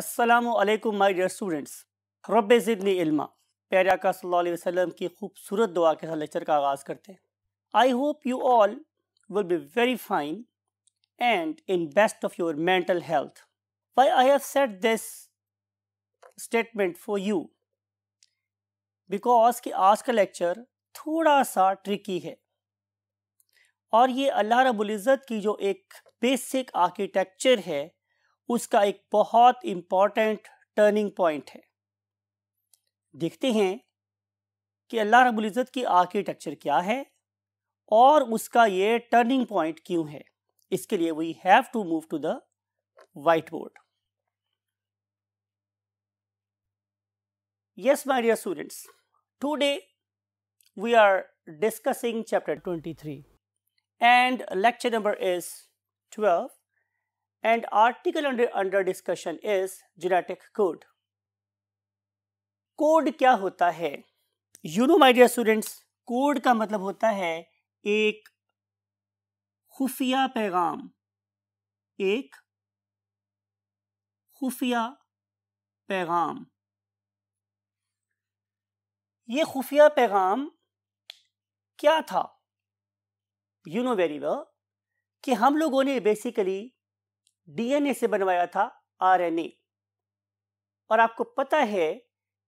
असलकम माई dear students रब ज़िदनी इल्मा प्यारे आका सल्लल्लाहु अलैहि वसल्लम की खूबसूरत दुआ के साथ लेक्चर का आगाज़ करते हैं I hope you all will be very fine and in best of your mental health why I have set this statement for you because कि आज का लेक्चर थोड़ा सा ट्रिकी है और ये अल्लाह रबुल्ज़त की जो एक बेसिक आर्किटेक्चर है उसका एक बहुत इम्पॉर्टेंट टर्निंग पॉइंट है देखते हैं कि अल्लाह इज़्ज़त की आर्किटेक्चर क्या है और उसका ये टर्निंग पॉइंट क्यों है इसके लिए we have to move to the white board Yes, dear students students, we are discussing chapter twenty 23 and lecture number is 12 and article under, under discussion is genetic code. Code क्या होता है you know my dear students code का मतलब होता है एक खुफिया पैगाम एक खुफिया पैगाम ये खुफिया पैगाम क्या था यू नो वेरी वेल कि हम लोगों ने बेसिकली डीएनए से बनवाया था आरएनए और आपको पता है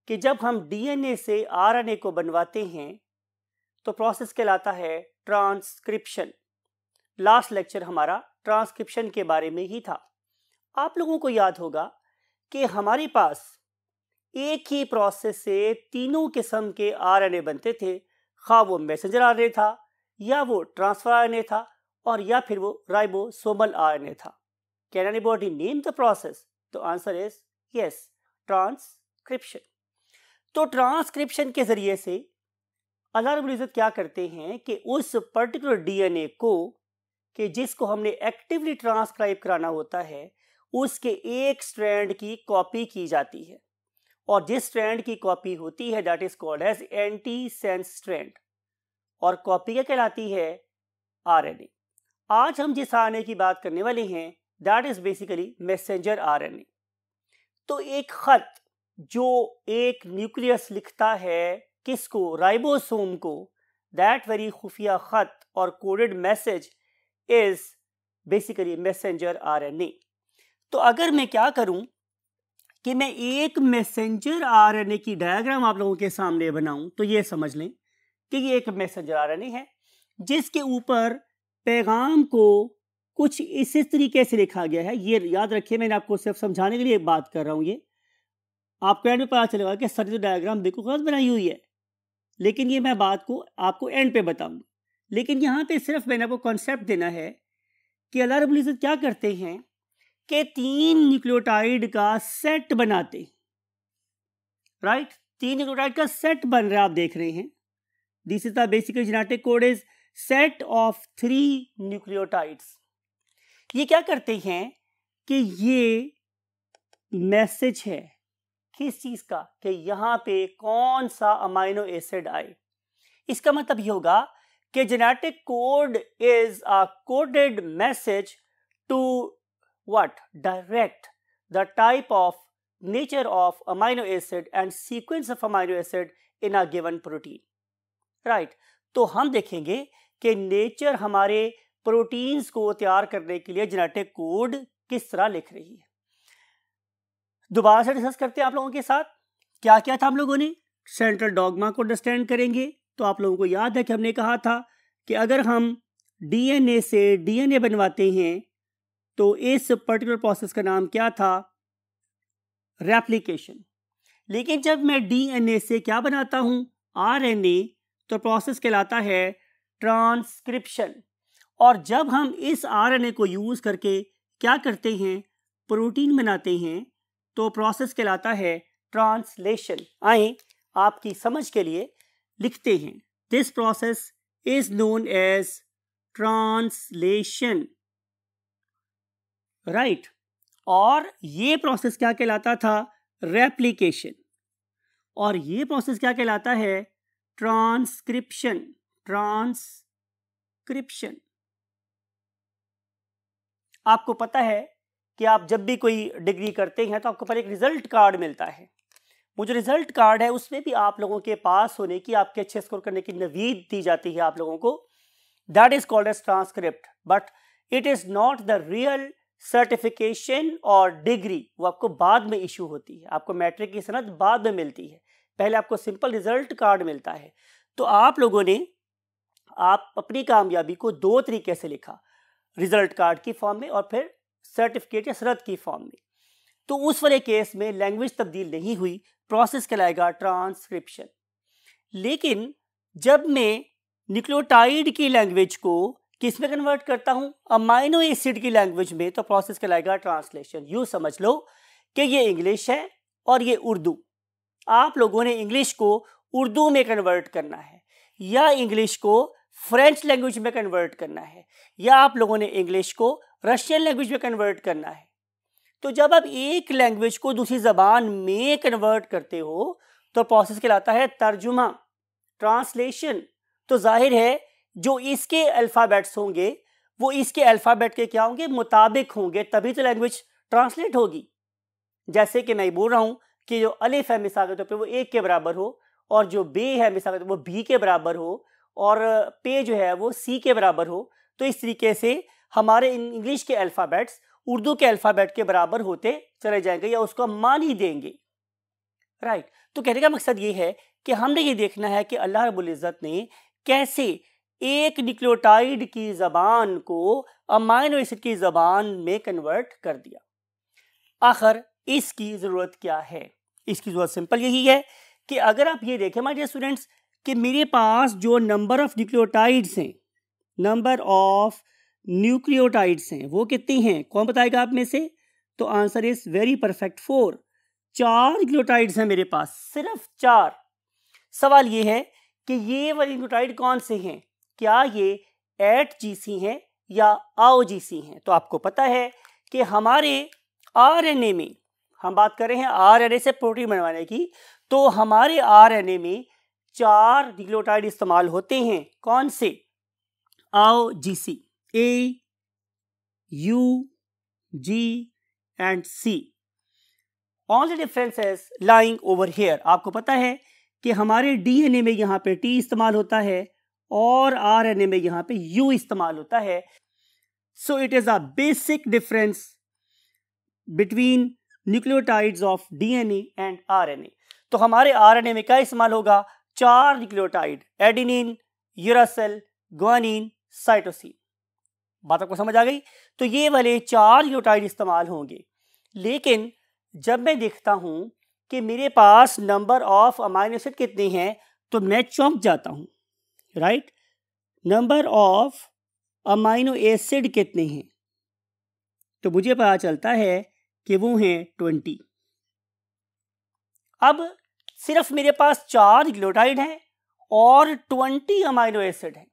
कि जब हम डीएनए से आरएनए को बनवाते हैं तो प्रोसेस कहलाता है ट्रांसक्रिप्शन लास्ट लेक्चर हमारा ट्रांसक्रिप्शन के बारे में ही था आप लोगों को याद होगा कि हमारे पास एक ही प्रोसेस से तीनों किस्म के आरएनए बनते थे खा हाँ, वो मैसेंजर आरएनए था या वो ट्रांसफर आरएनए था और या फिर वो राइबोसोमल आरएनए था Can anybody name the process? The answer is yes, transcription. तो ट्रांसक्रिप्शन के जरिए से अल्लाह रब्बुल क्या करते हैं कि उस पर्टिकुलर डीएनए को कि जिसको हमने एक्टिवली ट्रांसक्राइब कराना होता है उसके एक स्ट्रैंड की कॉपी की जाती है और जिस स्ट्रैंड की कॉपी होती है that is called as antisense strand और कॉपी क्या कहलाती है आरएनए आज हम जिस आरएनए की बात करने वाले हैं that is basically messenger uh तो एक खत जो एक न्यूक्लियस लिखता है किसको राइबोसोम को दैट वेरी खुफिया खत और coded message is basically messenger uh तो अगर मैं क्या करूं कि मैं एक मैसेंजर ए की डायग्राम आप लोगों के सामने बनाऊं तो ये समझ लें कि ये एक मैसेंजर ए है जिसके ऊपर पैगाम को कुछ इस तरीके से लिखा गया है ये याद रखिए मैंने आपको सिर्फ समझाने के लिए बात कर रहा हूँ ये आपको एंड में पता चलेगा कि सर जो डायग्राम बिल्कुल गलत बनाई हुई है लेकिन ये मैं बात को आपको एंड पे बताऊंगा लेकिन यहाँ पे सिर्फ मैंने आपको कॉन्सेप्ट देना है कि अल्लाह रबुल क्या करते हैं कि तीन न्यूक्लियोटाइड का सेट बनाते राइट तीन न्यूक्लियोटाइड का सेट बन रहा है आप देख रहे हैं this is the basically genetic code is set of three nucleotides ये क्या करते हैं कि ये मैसेज है किस चीज का कि यहां पे कौन सा अमाइनो एसिड आए इसका मतलब ये होगा कि genetic code is a coded message to what direct the type of nature of amino acid and sequence of amino acid in a given protein right तो हम देखेंगे कि नेचर हमारे प्रोटीन्स को तैयार करने के लिए जेनेटिक कोड किस तरह लिख रही है दोबारा से डिस्कस करते हैं आप लोगों के साथ क्या क्या था हम लोगों ने सेंट्रल डॉगमा को अंडरस्टैंड करेंगे तो आप लोगों को याद है कि हमने कहा था कि अगर हम डीएनए से डीएनए बनवाते हैं तो इस पर्टिकुलर प्रोसेस का नाम क्या था रेप्लीकेशन लेकिन जब मैं डीएनए से क्या बनाता हूँ आरएनए तो प्रोसेस कहलाता है ट्रांसक्रिप्शन और जब हम इस आरएनए को यूज़ करके क्या करते हैं प्रोटीन बनाते हैं तो प्रोसेस कहलाता है ट्रांसलेशन आए आपकी समझ के लिए लिखते हैं this process is known as translation right और ये प्रोसेस क्या कहलाता था रेप्लीकेशन और ये प्रोसेस क्या कहलाता है ट्रांसक्रिप्शन ट्रांसक्रिप्शन आपको पता है कि आप जब भी कोई डिग्री करते हैं तो आपको पहले एक रिज़ल्ट कार्ड मिलता है वो जो रिज़ल्ट कार्ड है उसमें भी आप लोगों के पास होने की आपके अच्छे स्कोर करने की नवीद दी जाती है आप लोगों को that is called as transcript but it is not the real certification और डिग्री वो आपको बाद में इशू होती है आपको मैट्रिक की सनत बाद में मिलती है पहले आपको सिंपल रिजल्ट कार्ड मिलता है तो आप लोगों ने आप अपनी कामयाबी को दो तरीके से लिखा रिजल्ट कार्ड की फॉर्म में और फिर सर्टिफिकेट या शरत की फॉर्म में तो उस वाले केस में लैंग्वेज तब्दील नहीं हुई प्रोसेस कहलाएगा ट्रांसक्रिप्शन लेकिन जब मैं निक्लोटाइड की लैंग्वेज को किस में कन्वर्ट करता हूँ अमाइनो एसिड की लैंग्वेज में तो प्रोसेस कहलाएगा ट्रांसलेशन यू समझ लो कि ये इंग्लिश है और ये उर्दू आप लोगों ने इंग्लिश को उर्दू में कन्वर्ट करना है या इंग्लिश को फ्रेंच लैंग्वेज में कन्वर्ट करना है या आप लोगों ने इंग्लिश को रशियन लैंग्वेज में कन्वर्ट करना है तो जब आप एक लैंग्वेज को दूसरी ज़बान में कन्वर्ट करते हो तो प्रोसेस कहलाता है तर्जुमा ट्रांसलेशन तो जाहिर है जो इसके अल्फ़ाबेट्स होंगे वो इसके अल्फ़ाबेट के क्या होंगे मुताबिक होंगे तभी तो लैंग्वेज ट्रांसलेट होगी जैसे कि मैं बोल रहा हूँ कि जो अलिफ है मिसाल के तौर पर वो एक के बराबर हो और जो बे है मिसाल के तौर पर वो बी के बराबर हो और पे जो है वो सी के बराबर हो तो इस तरीके से हमारे इंग्लिश के अल्फ़ाबेट्स उर्दू के अल्फ़ाबेट के बराबर होते चले जाएंगे या उसको हम मान ही देंगे राइट right. तो कहने का मकसद ये है कि हमने ये देखना है कि अल्लाह रबुल्ज़त ने कैसे एक निक्लोटाइड की ज़बान को अमाइनो एसिड की ज़बान में कन्वर्ट कर दिया आखिर इसकी ज़रूरत क्या है इसकी ज़रूरत सिंपल यही है कि अगर आप ये देखें हमारे स्टूडेंट्स कि मेरे पास जो नंबर ऑफ़ न्यूक्लियोटाइड्स हैं नंबर ऑफ़ न्यूक्लियोटाइड्स हैं वो कितनी हैं कौन बताएगा आप में से तो answer is very perfect four चार न्यूक्लियोटाइड्स हैं मेरे पास सिर्फ चार सवाल ये है कि ये वाले न्यूक्लियोटाइड कौन से हैं क्या ये एट जी सी हैं या आओ जी सी हैं तो आपको पता है कि हमारे ए में हम बात कर रहे हैं ए से प्रोटीन बनवाने की तो हमारे ए में चार निक्लोटाइड इस्तेमाल होते हैं कौन से A G C A U G and C all the differences lying over here आपको पता है कि हमारे डीएनए में यहाँ पे टी इस्तेमाल होता है और आरएनए में यहाँ पे यू इस्तेमाल होता है so it is a basic difference between nucleotides of DNA and RNA तो हमारे आरएनए में क्या इस्तेमाल होगा चार nucleotide adenine uracil guanine cytosine बात आपको समझ आ गई तो ये वाले चार न्यूक्लियोटाइड इस्तेमाल होंगे लेकिन जब मैं देखता हूँ कि मेरे पास नंबर ऑफ अमाइनो एसिड कितने हैं तो मैं चौंक जाता हूँ right number of amino acid कितने हैं तो मुझे पता चलता है कि वो हैं ट्वेंटी अब सिर्फ मेरे पास चार ग्लोटाइड हैं और ट्वेंटी अमाइनो एसिड हैं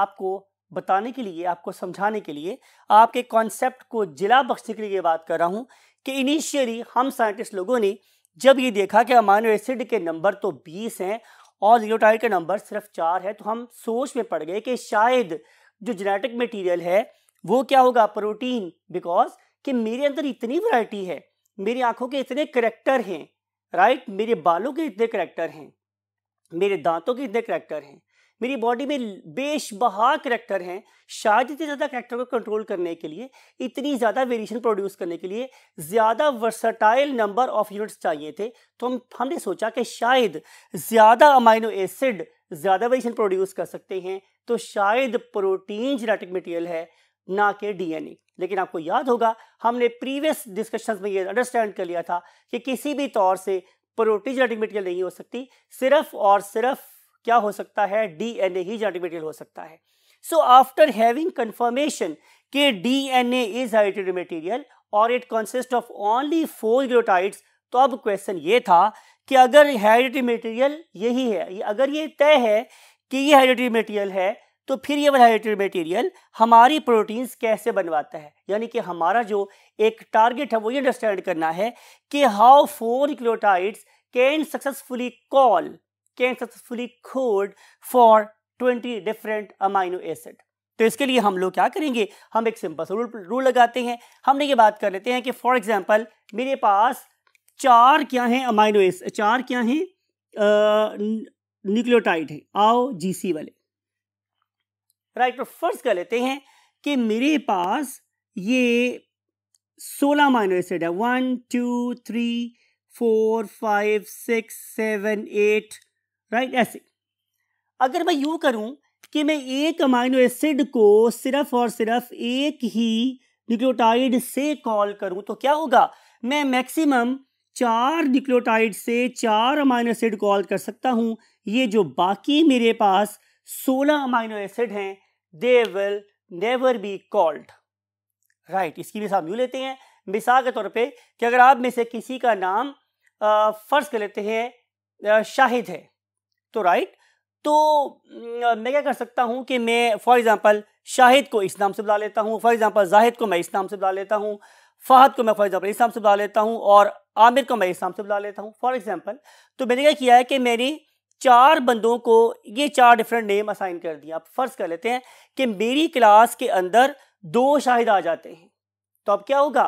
आपको बताने के लिए आपको समझाने के लिए आपके कॉन्सेप्ट को जिला बख्शने के लिए बात कर रहा हूँ कि इनिशियली हम साइंटिस्ट लोगों ने जब ये देखा कि अमाइनो एसिड के नंबर तो बीस हैं और न्यूक्लियोटाइड के नंबर सिर्फ चार है तो हम सोच में पड़ गए कि शायद जो जेनेटिक मटेरियल है वो क्या होगा प्रोटीन बिकॉज कि मेरे अंदर इतनी वैरायटी है मेरी आंखों के इतने करेक्टर हैं राइट मेरे बालों के इतने करेक्टर हैं मेरे दांतों के इतने करेक्टर हैं मेरी बॉडी में बेशबहा बहा करेक्टर हैं शायद इतने ज़्यादा करेक्टर को कंट्रोल करने के लिए इतनी ज़्यादा वेरिएशन प्रोड्यूस करने के लिए ज़्यादा वर्सटाइल नंबर ऑफ यूनिट्स चाहिए थे तो हम हमने सोचा कि शायद ज़्यादा अमाइनो एसिड ज़्यादा वेरिएशन प्रोड्यूस कर सकते हैं तो शायद प्रोटीन जेनेटिक मटेरियल है ना कि डीएनए लेकिन आपको याद होगा हमने प्रीवियस डिस्कशंस में ये अंडरस्टैंड कर लिया था कि किसी भी तौर से प्रोटीन जेनेटिक मटेरियल नहीं हो सकती सिर्फ और सिर्फ क्या हो सकता है डीएनए ही जेनेटिक मटेरियल हो सकता है सो आफ्टर हैविंग कंफर्मेशन कि डीएनए इज हेरिटेड मटेरियल और it consist of only four nucleotides तो अब क्वेश्चन ये था कि अगर हेरिटेड मटेरियल यही है अगर ये तय है कि ये हेरिटेड मटेरियल है तो फिर ये वैराइटी मटेरियल हमारी प्रोटीन्स कैसे बनवाता है यानी कि हमारा जो एक टारगेट है वो ये अंडरस्टैंड करना है कि how four nucleotides can successfully code can successfully code for twenty different amino acid तो इसके लिए हम लोग क्या करेंगे हम एक सिंपल सा रूल रूल लगाते हैं हमने ये बात कर लेते हैं कि फॉर एग्जाम्पल मेरे पास चार क्या हैं अमाइनो एसिड चार क्या हैं न्यूक्लियोटाइड है आओ सी वाले राइट तो फर्ज कर लेते हैं कि मेरे पास ये सोलह माइनो एसिड है one two three four five six seven eight right ऐसे अगर मैं यूँ करूँ कि मैं एक अमाइनो एसिड को सिर्फ और सिर्फ एक ही न्यूक्लियोटाइड से कॉल करूँ तो क्या होगा मैं मैक्सिमम चार न्यूक्लियोटाइड से चार अमाइनो एसिड कॉल कर सकता हूँ ये जो बाकी मेरे पास सोलह अमाइनो एसिड हैं they will never be coded right इसकी मिसाल यूँ लेते हैं मिसाल के तौर पे कि अगर आप में से किसी का नाम फ़र्ज कर लेते हैं शाहिद है तो राइट तो मैं क्या कर सकता हूँ कि मैं फॉर एग्ज़ाम्पल शाहिद को इस नाम से बुला लेता हूँ फॉर एग्ज़ाम्पल जाहिद को मैं इस नाम से बुला लेता हूँ फ़हद को मैं फॉर एग्ज़ाम्पल इस नाम से बुला लेता हूँ और आमिर को मैं इस नाम से बुला लेता हूँ फॉर एग्ज़ाम्पल तो मैंने क्या किया है कि मेरी चार बंदों को ये चार डिफरेंट नेम असाइन कर दिया आप फ़र्ज़ कर लेते हैं कि मेरी क्लास के अंदर दो शाहिद आ जाते हैं तो अब क्या होगा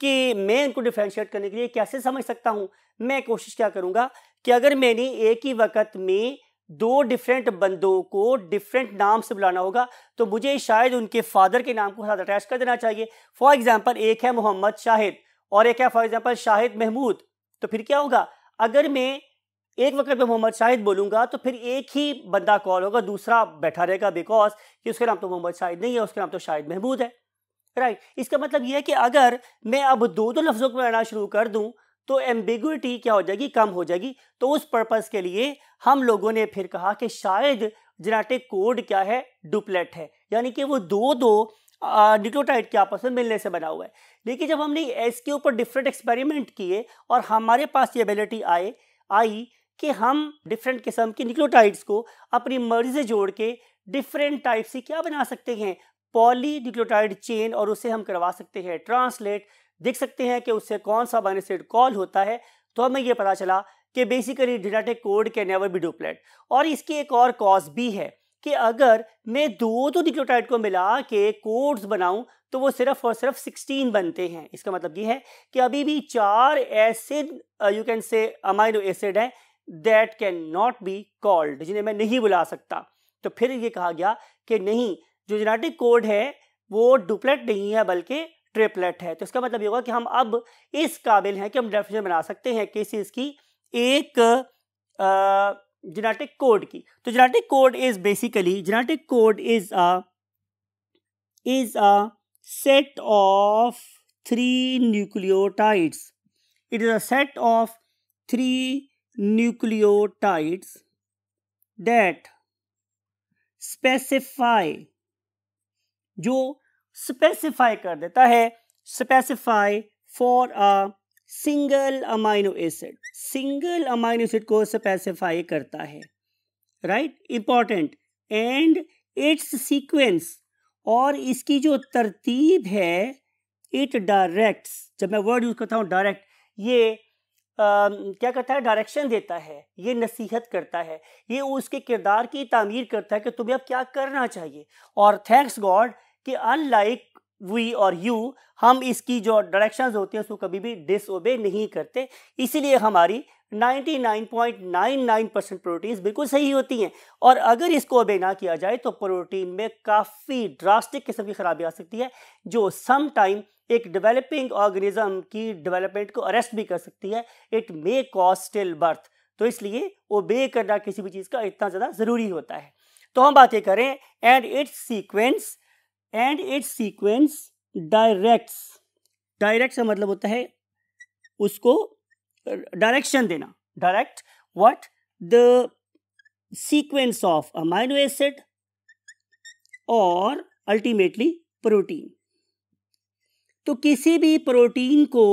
कि मैं इनको डिफ्रेंशिएट करने के लिए कैसे समझ सकता हूँ मैं कोशिश क्या करूँगा कि अगर मैंने एक ही वक्त में दो डिफरेंट बंदों को डिफरेंट नाम से बुलाना होगा तो मुझे शायद उनके फादर के नाम को साथ अटैच कर देना चाहिए फॉर एग्ज़ाम्पल एक है मोहम्मद शाहिद और एक है फॉर एग्ज़ाम्पल शाहिद महमूद तो फिर क्या होगा अगर मैं एक वक्त मैं मोहम्मद शाहिद बोलूँगा तो फिर एक ही बंदा कॉल होगा दूसरा बैठा रहेगा बिकॉज कि उसका नाम तो मोहम्मद शाहिद नहीं है उसका नाम तो शाहिद महमूद है राइट इसका मतलब यह है कि अगर मैं अब दो दो लफ्ज़ों को लड़ना शुरू कर दूँ तो एम्बिगुटी क्या हो जाएगी कम हो जाएगी तो उस पर्पज़ के लिए हम लोगों ने फिर कहा कि शायद जेनेटिक कोड क्या है डुप्लेट है यानी कि वो दो दो निक्लोटाइड के आपस में मिलने से बना हुआ है लेकिन जब हमने इसके ऊपर डिफरेंट एक्सपेरिमेंट किए और हमारे पास ये एबिलिटी आए आई कि हम डिफरेंट किस्म के निक्लोटाइड्स को अपनी मर्जी से जोड़ के डिफरेंट टाइप से क्या बना सकते हैं पॉली निक्लोटाइड चेन और उसे हम करवा सकते हैं ट्रांसलेट देख सकते हैं कि उससे कौन सा बाइनोसाइड कॉल होता है तो हमें यह पता चला कि basically genetic code can never be doublet और इसकी एक और कॉज भी है कि अगर मैं दो दो निक्लोटाइड को मिला के कोड्स बनाऊं तो वो सिर्फ और सिर्फ 16 बनते हैं इसका मतलब ये है कि अभी भी चार acid you can say amino acid हैं that can not be coded जिन्हें मैं नहीं बुला सकता तो फिर ये कहा गया कि नहीं जो जेनेटिक कोड है वो डुप्लेट नहीं है बल्कि ट्रिपलेट है तो इसका मतलब ये होगा कि हम अब इस काबिल हैं कि हम डेफिनेशन बना सकते हैं किस चीज़ की एक जेनेटिक कोड की तो genetic code is basically genetic code is a is a set of three nucleotides it is a set of three nucleotides that specify जो स्पेसिफाई कर देता है specify for a single amino acid single amino acid को specify करता है right important and its sequence और इसकी जो तरतीब है इट डायरेक्ट जब मैं वर्ड यूज करता हूँ डायरेक्ट ये क्या करता है डायरेक्शन देता है ये नसीहत करता है ये उसके किरदार की तामीर करता है कि तुम्हें अब क्या करना चाहिए और थैंक्स गॉड कि अनलाइक वी और यू हम इसकी जो डायरेक्शंस होती हैं उसको कभी भी डिसओबे नहीं करते इसीलिए हमारी 99.99 परसेंट प्रोटीन्स बिल्कुल सही होती हैं और अगर इसको ओबे ना किया जाए तो प्रोटीन में काफ़ी ड्रास्टिक किस्म की खराबी आ सकती है जो सम टाइम एक डेवलपिंग ऑर्गेनिज्म की डेवलपमेंट को अरेस्ट भी कर सकती है it may cause still birth तो इसलिए ओबे करना किसी भी चीज़ का इतना ज़्यादा ज़रूरी होता है तो हम बातें करें and its sequence and its sequence directs direct का मतलब होता है उसको डायरेक्शन देना direct what the sequence of amino acid और अल्टीमेटली प्रोटीन तो किसी भी प्रोटीन को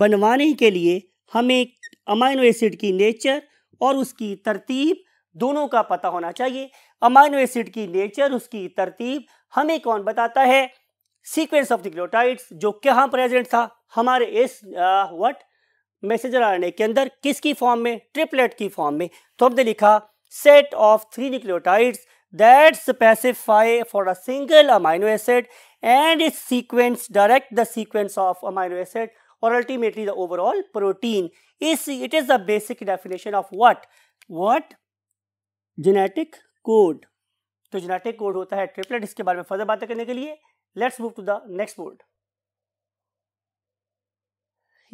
बनवाने के लिए हमें अमाइनो एसिड की नेचर और उसकी तरतीब दोनों का पता होना चाहिए अमाइनो एसिड की नेचर उसकी तरतीब हमें कौन बताता है सीक्वेंस ऑफ न्यूक्लियोटाइड्स जो कहाँ प्रेजेंट था हमारे इस व्हाट मैसेजर आर के अंदर किसकी फॉर्म में ट्रिपलेट की फॉर्म में तो हमने लिखा set of three nucleotides that specify for a single amino acid and its sequence direct the sequence of amino acid or ultimately the overall protein is it is the basic definition of what what genetic code तो genetic code होता है triplet इसके बारे में further बातें करने के लिए let's move to the next board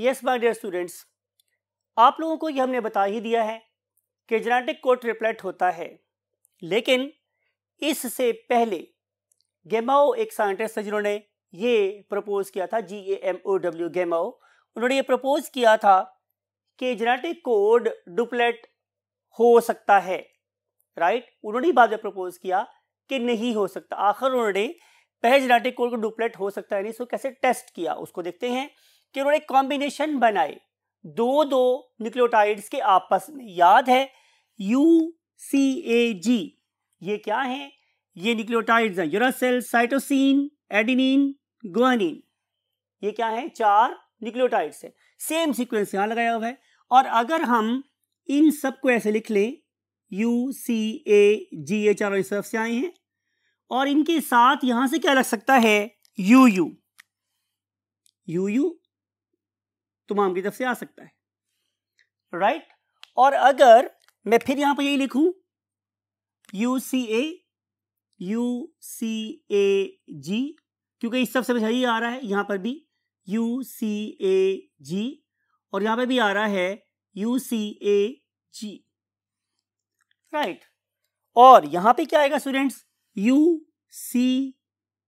yes my dear students आप लोगों को ये हमने बता ही दिया है कि जेनेटिक कोड ट्रिपलेट होता है लेकिन इससे पहले गेमाओ एक साइंटिस्ट थे जिन्होंने ये प्रपोज किया था जी ए एम ओ डब्ल्यू गेमाओ उन्होंने ये प्रपोज किया था कि जेनेटिक कोड डुप्लेट हो सकता है राइट उन्होंने बाद में प्रपोज किया कि नहीं हो सकता आखिर उन्होंने पहले जेनेटिक कोड को डुप्लेट हो सकता है नहीं सो कैसे टेस्ट किया उसको देखते हैं कि उन्होंने कॉम्बिनेशन बनाए दो दो न्यूक्लियोटाइड्स के आपस में याद है यू सी ए जी ये क्या है ये निक्लियोटाइड्स हैं यूरासेल साइटोसिन एडिनिन ग्वानिन ये क्या है चार निक्लियोटाइड्स है सेम सीक्वेंस यहाँ लगाया हुआ है और अगर हम इन सबको ऐसे लिख लें यू सी ए जी ए चारों इस तरफ से आए हैं और इनके साथ यहां से क्या लग सकता है यू यू यू यू तमाम तो की तरफ से आ सकता है राइट right? और अगर मैं फिर यहां पर यही लिखूं you C A you C A जी क्योंकि इस सब से ही आ रहा है यहाँ पर भी यू सी ए जी और यहाँ पर भी आ रहा है U C A ji right और यहाँ पे क्या आएगा स्टूडेंट्स यू सी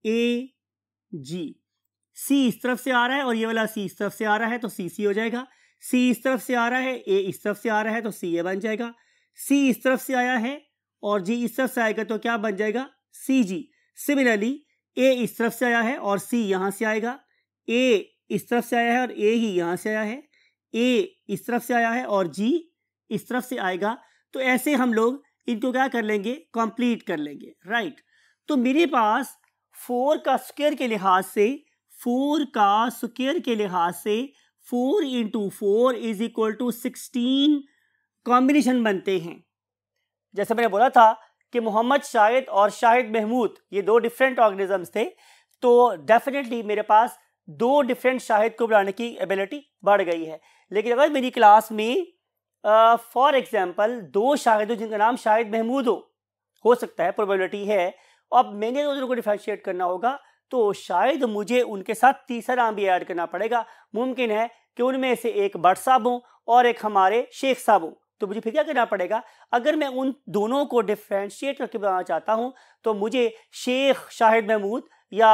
ए जी सी इस तरफ से आ रहा है और ये वाला सी इस तरफ से आ रहा है तो सी सी हो जाएगा सी इस तरफ से आ रहा है ए इस तरफ से आ रहा है तो सी ए बन जाएगा सी इस तरफ से आया है और जी इस तरफ से आएगा तो क्या बन जाएगा सी जी सिमिलरली ए इस तरफ से आया है और सी यहाँ से आएगा ए इस तरफ से आया है और ए ही यहाँ से आया है ए इस तरफ से आया है और जी इस तरफ से आएगा तो ऐसे हम लोग इनको क्या कर लेंगे कंप्लीट कर लेंगे राइट तो मेरे पास फोर का स्क्वेयर के लिहाज से फोर का स्क्वेयर के लिहाज से four into four is equal to sixteen combination बनते हैं जैसे मैंने बोला था कि मोहम्मद शाहिद और शाहिद महमूद ये दो डिफरेंट ऑर्गेनिजम्स थे तो डेफिनेटली मेरे पास दो डिफरेंट शाहिद को बनाने की एबिलिटी बढ़ गई है लेकिन अगर मेरी क्लास में फॉर uh, एग्जाम्पल दो शाहिद हो जिनका नाम शाहिद महमूद हो हो सकता है प्रोबेबिलिटी है अब मैंने दोनों तो को डिफ्रेंशिएट करना होगा तो शायद मुझे उनके साथ तीसरा नाम भी ऐड करना पड़ेगा मुमकिन है कि उनमें से एक बट साहब हों और एक हमारे शेख साहब हों तो मुझे फिर क्या करना पड़ेगा अगर मैं उन दोनों को डिफ्रेंशिएट करके बनाना चाहता हूँ तो मुझे शेख शाहिद महमूद या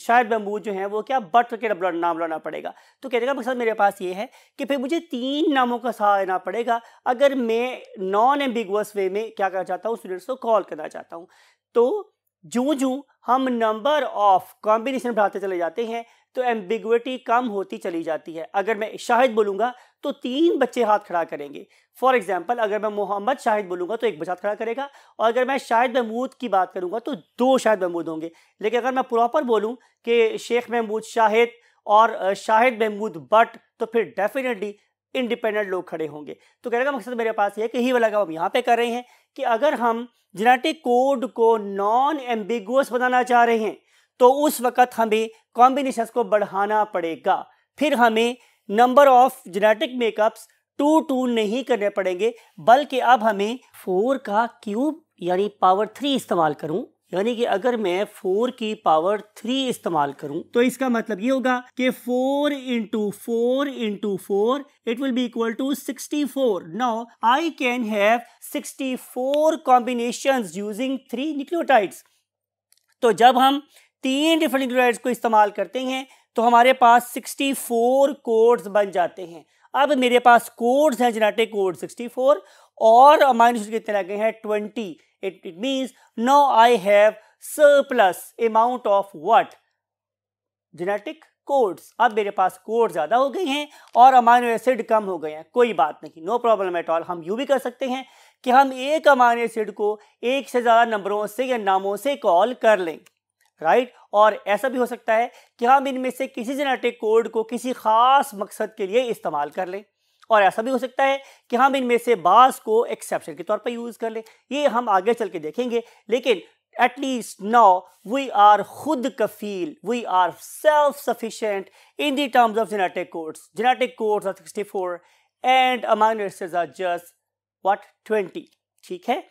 शाहिद महमूद जो है वो क्या बट करके नाम लाना पड़ेगा तो कहने का मकसद मेरे पास ये है कि फिर मुझे तीन नामों का सहारा लेना पड़ेगा अगर मैं नॉन एम्बिगुअस वे में क्या करना चाहता हूँ स्टूडेंट्स को कॉल करना चाहता हूँ तो जू जू हम नंबर ऑफ कॉम्बिनेशन बढ़ाते चले जाते हैं तो एम्बिगुटी कम होती चली जाती है अगर मैं शाहिद बोलूँगा तो तीन बच्चे हाथ खड़ा करेंगे फॉर एग्जाम्पल अगर मैं मोहम्मद शाहिद बोलूँगा तो एक बच्चा खड़ा करेगा और अगर मैं शाहिद महमूद की बात करूँगा तो दो शाहिद महमूद होंगे लेकिन अगर मैं प्रॉपर बोलूँ कि शेख महमूद शाहिद और शाहिद महमूद बट तो फिर डेफिनेटली इंडिपेंडेंट लोग खड़े होंगे तो कहने का मकसद मेरे पास ये कि ही वाला काम हम यहाँ पे कर रहे हैं कि अगर हम जेनेटिक कोड को नॉन एम्बिगुअस बनाना चाह रहे हैं तो उस वक्त हमें कॉम्बिनेशन को बढ़ाना पड़ेगा फिर हमें number of genetic makeups two two नहीं करने पड़ेंगे बल्कि अब हमें फोर का क्यूब यानी पावर थ्री इस्तेमाल करूं यानी कि अगर मैं फोर की पावर थ्री इस्तेमाल करूं तो इसका मतलब ये होगा कि four into four into four it will be equal to sixty four now I can have sixty four combination using three nucleotides तो जब हम तीन डिफरेंट न्यूक्लियोटाइड्स को इस्तेमाल करते हैं तो हमारे पास सिक्सटी फोर कोड्स बन जाते हैं अब मेरे पास कोड्स हैं जेनेटिक कोड सिक्सटी फोर और अमाइन कितने लगे हैं twenty it it means no I have surplus amount of what genetic codes अब मेरे पास कोड ज़्यादा हो गए हैं और अमाइनो एसिड कम हो गए हैं कोई बात नहीं नो प्रॉब्लम एट ऑल हम यूँ भी कर सकते हैं कि हम एक अमाइनो एसिड को एक से ज़्यादा नंबरों से या नामों से कॉल कर लें राइट और ऐसा भी हो सकता है कि हम इनमें से किसी जेनेटिक कोड को किसी खास मकसद के लिए इस्तेमाल कर लें और ऐसा भी हो सकता है कि हम इनमें से बास को एक्सेप्शन के तौर पर यूज़ कर लें ये हम आगे चल के देखेंगे लेकिन एटलीस्ट नाउ वी आर खुद कफील we are self sufficient in the terms of genetic codes genetic codes are sixty four and amino are just what twenty ठीक है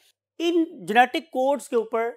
इन जेनेटिक कोड्स के ऊपर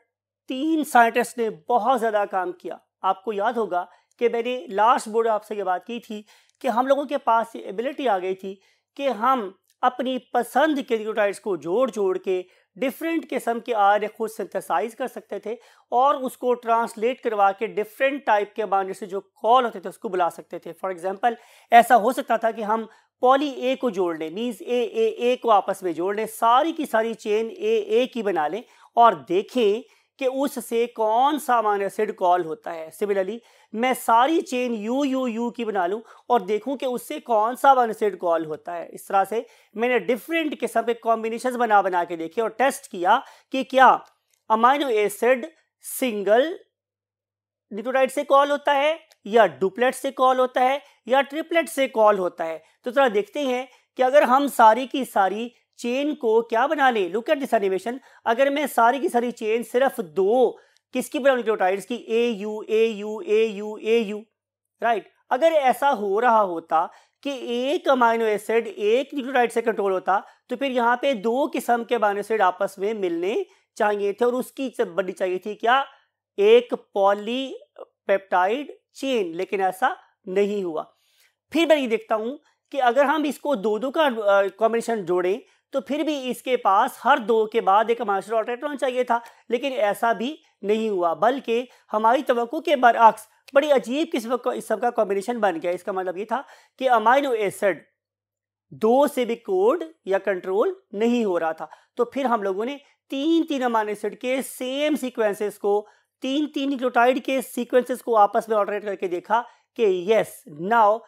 तीन साइंटिस्ट ने बहुत ज़्यादा काम किया आपको याद होगा कि मैंने लास्ट बोर्ड आपसे ये बात की थी कि हम लोगों के पास ये एबिलिटी आ गई थी कि हम अपनी पसंद के न्यूट्राइड्स को जोड़ जोड़ के डिफरेंट किस्म के आर खुद सिंथेसाइज कर सकते थे और उसको ट्रांसलेट करवा के डिफरेंट टाइप के बाइंडर से जो कॉल होते थे उसको बुला सकते थे फॉर एग्जांपल ऐसा हो सकता था कि हम पॉली ए को जोड़ लें मीन्स ए ए ए को आपस में जोड़ लें सारी की सारी चेन ए ए की बना लें और देखें कि उससे कौन सा अमाइनो एसिड कॉल होता है सिमिलरली मैं सारी चेन यू यू यू की बना लूँ और देखूं कि उससे कौन सा अमाइनो एसिड कॉल होता है इस तरह से मैंने डिफरेंट किस्म के कॉम्बिनेशन बना बना के देखे और टेस्ट किया कि क्या अमाइनो एसिड सिंगल न्यूट्रोटाइड से कॉल होता है या डुप्लेट से कॉल होता है या ट्रिपलेट से कॉल होता है तो थोड़ा देखते हैं कि अगर हम सारी की सारी चेन को क्या बना ले लुक एट दिस एनिमेशन अगर मैं सारी की सारी चेन सिर्फ दो किसकी बनाऊँ न्यूक्लियोटाइड्स की A U A U A U A U right अगर ऐसा हो रहा होता कि एक अमाइनो एसिड एक न्यूक्लियोटाइड से कंट्रोल होता तो फिर यहाँ पे दो किस्म के अमाइनो एसिड आपस में मिलने चाहिए थे और उसकी बडी चाहिए थी क्या एक पॉली पेप्टाइड चेन लेकिन ऐसा नहीं हुआ फिर मैं ये देखता हूँ कि अगर हम इसको दो दो का कॉम्बिनेशन जोड़ें तो फिर भी इसके पास हर दो के बाद एक मास्टर ऑटरेटर होना चाहिए था लेकिन ऐसा भी नहीं हुआ बल्कि हमारी तो के बरक्स बड़ी अजीब किस्म का इस सबका कॉम्बिनेशन बन गया इसका मतलब ये था कि अमाइनो एसिड दो से भी कोड या कंट्रोल नहीं हो रहा था तो फिर हम लोगों ने तीन तीन अमाइनो एसिड के सेम सीक्वेंसेस को तीन तीन न्यूक्लियोटाइड के सीक्वेंसेस को आपस में ऑल्टरनेट करके देखा कि yes now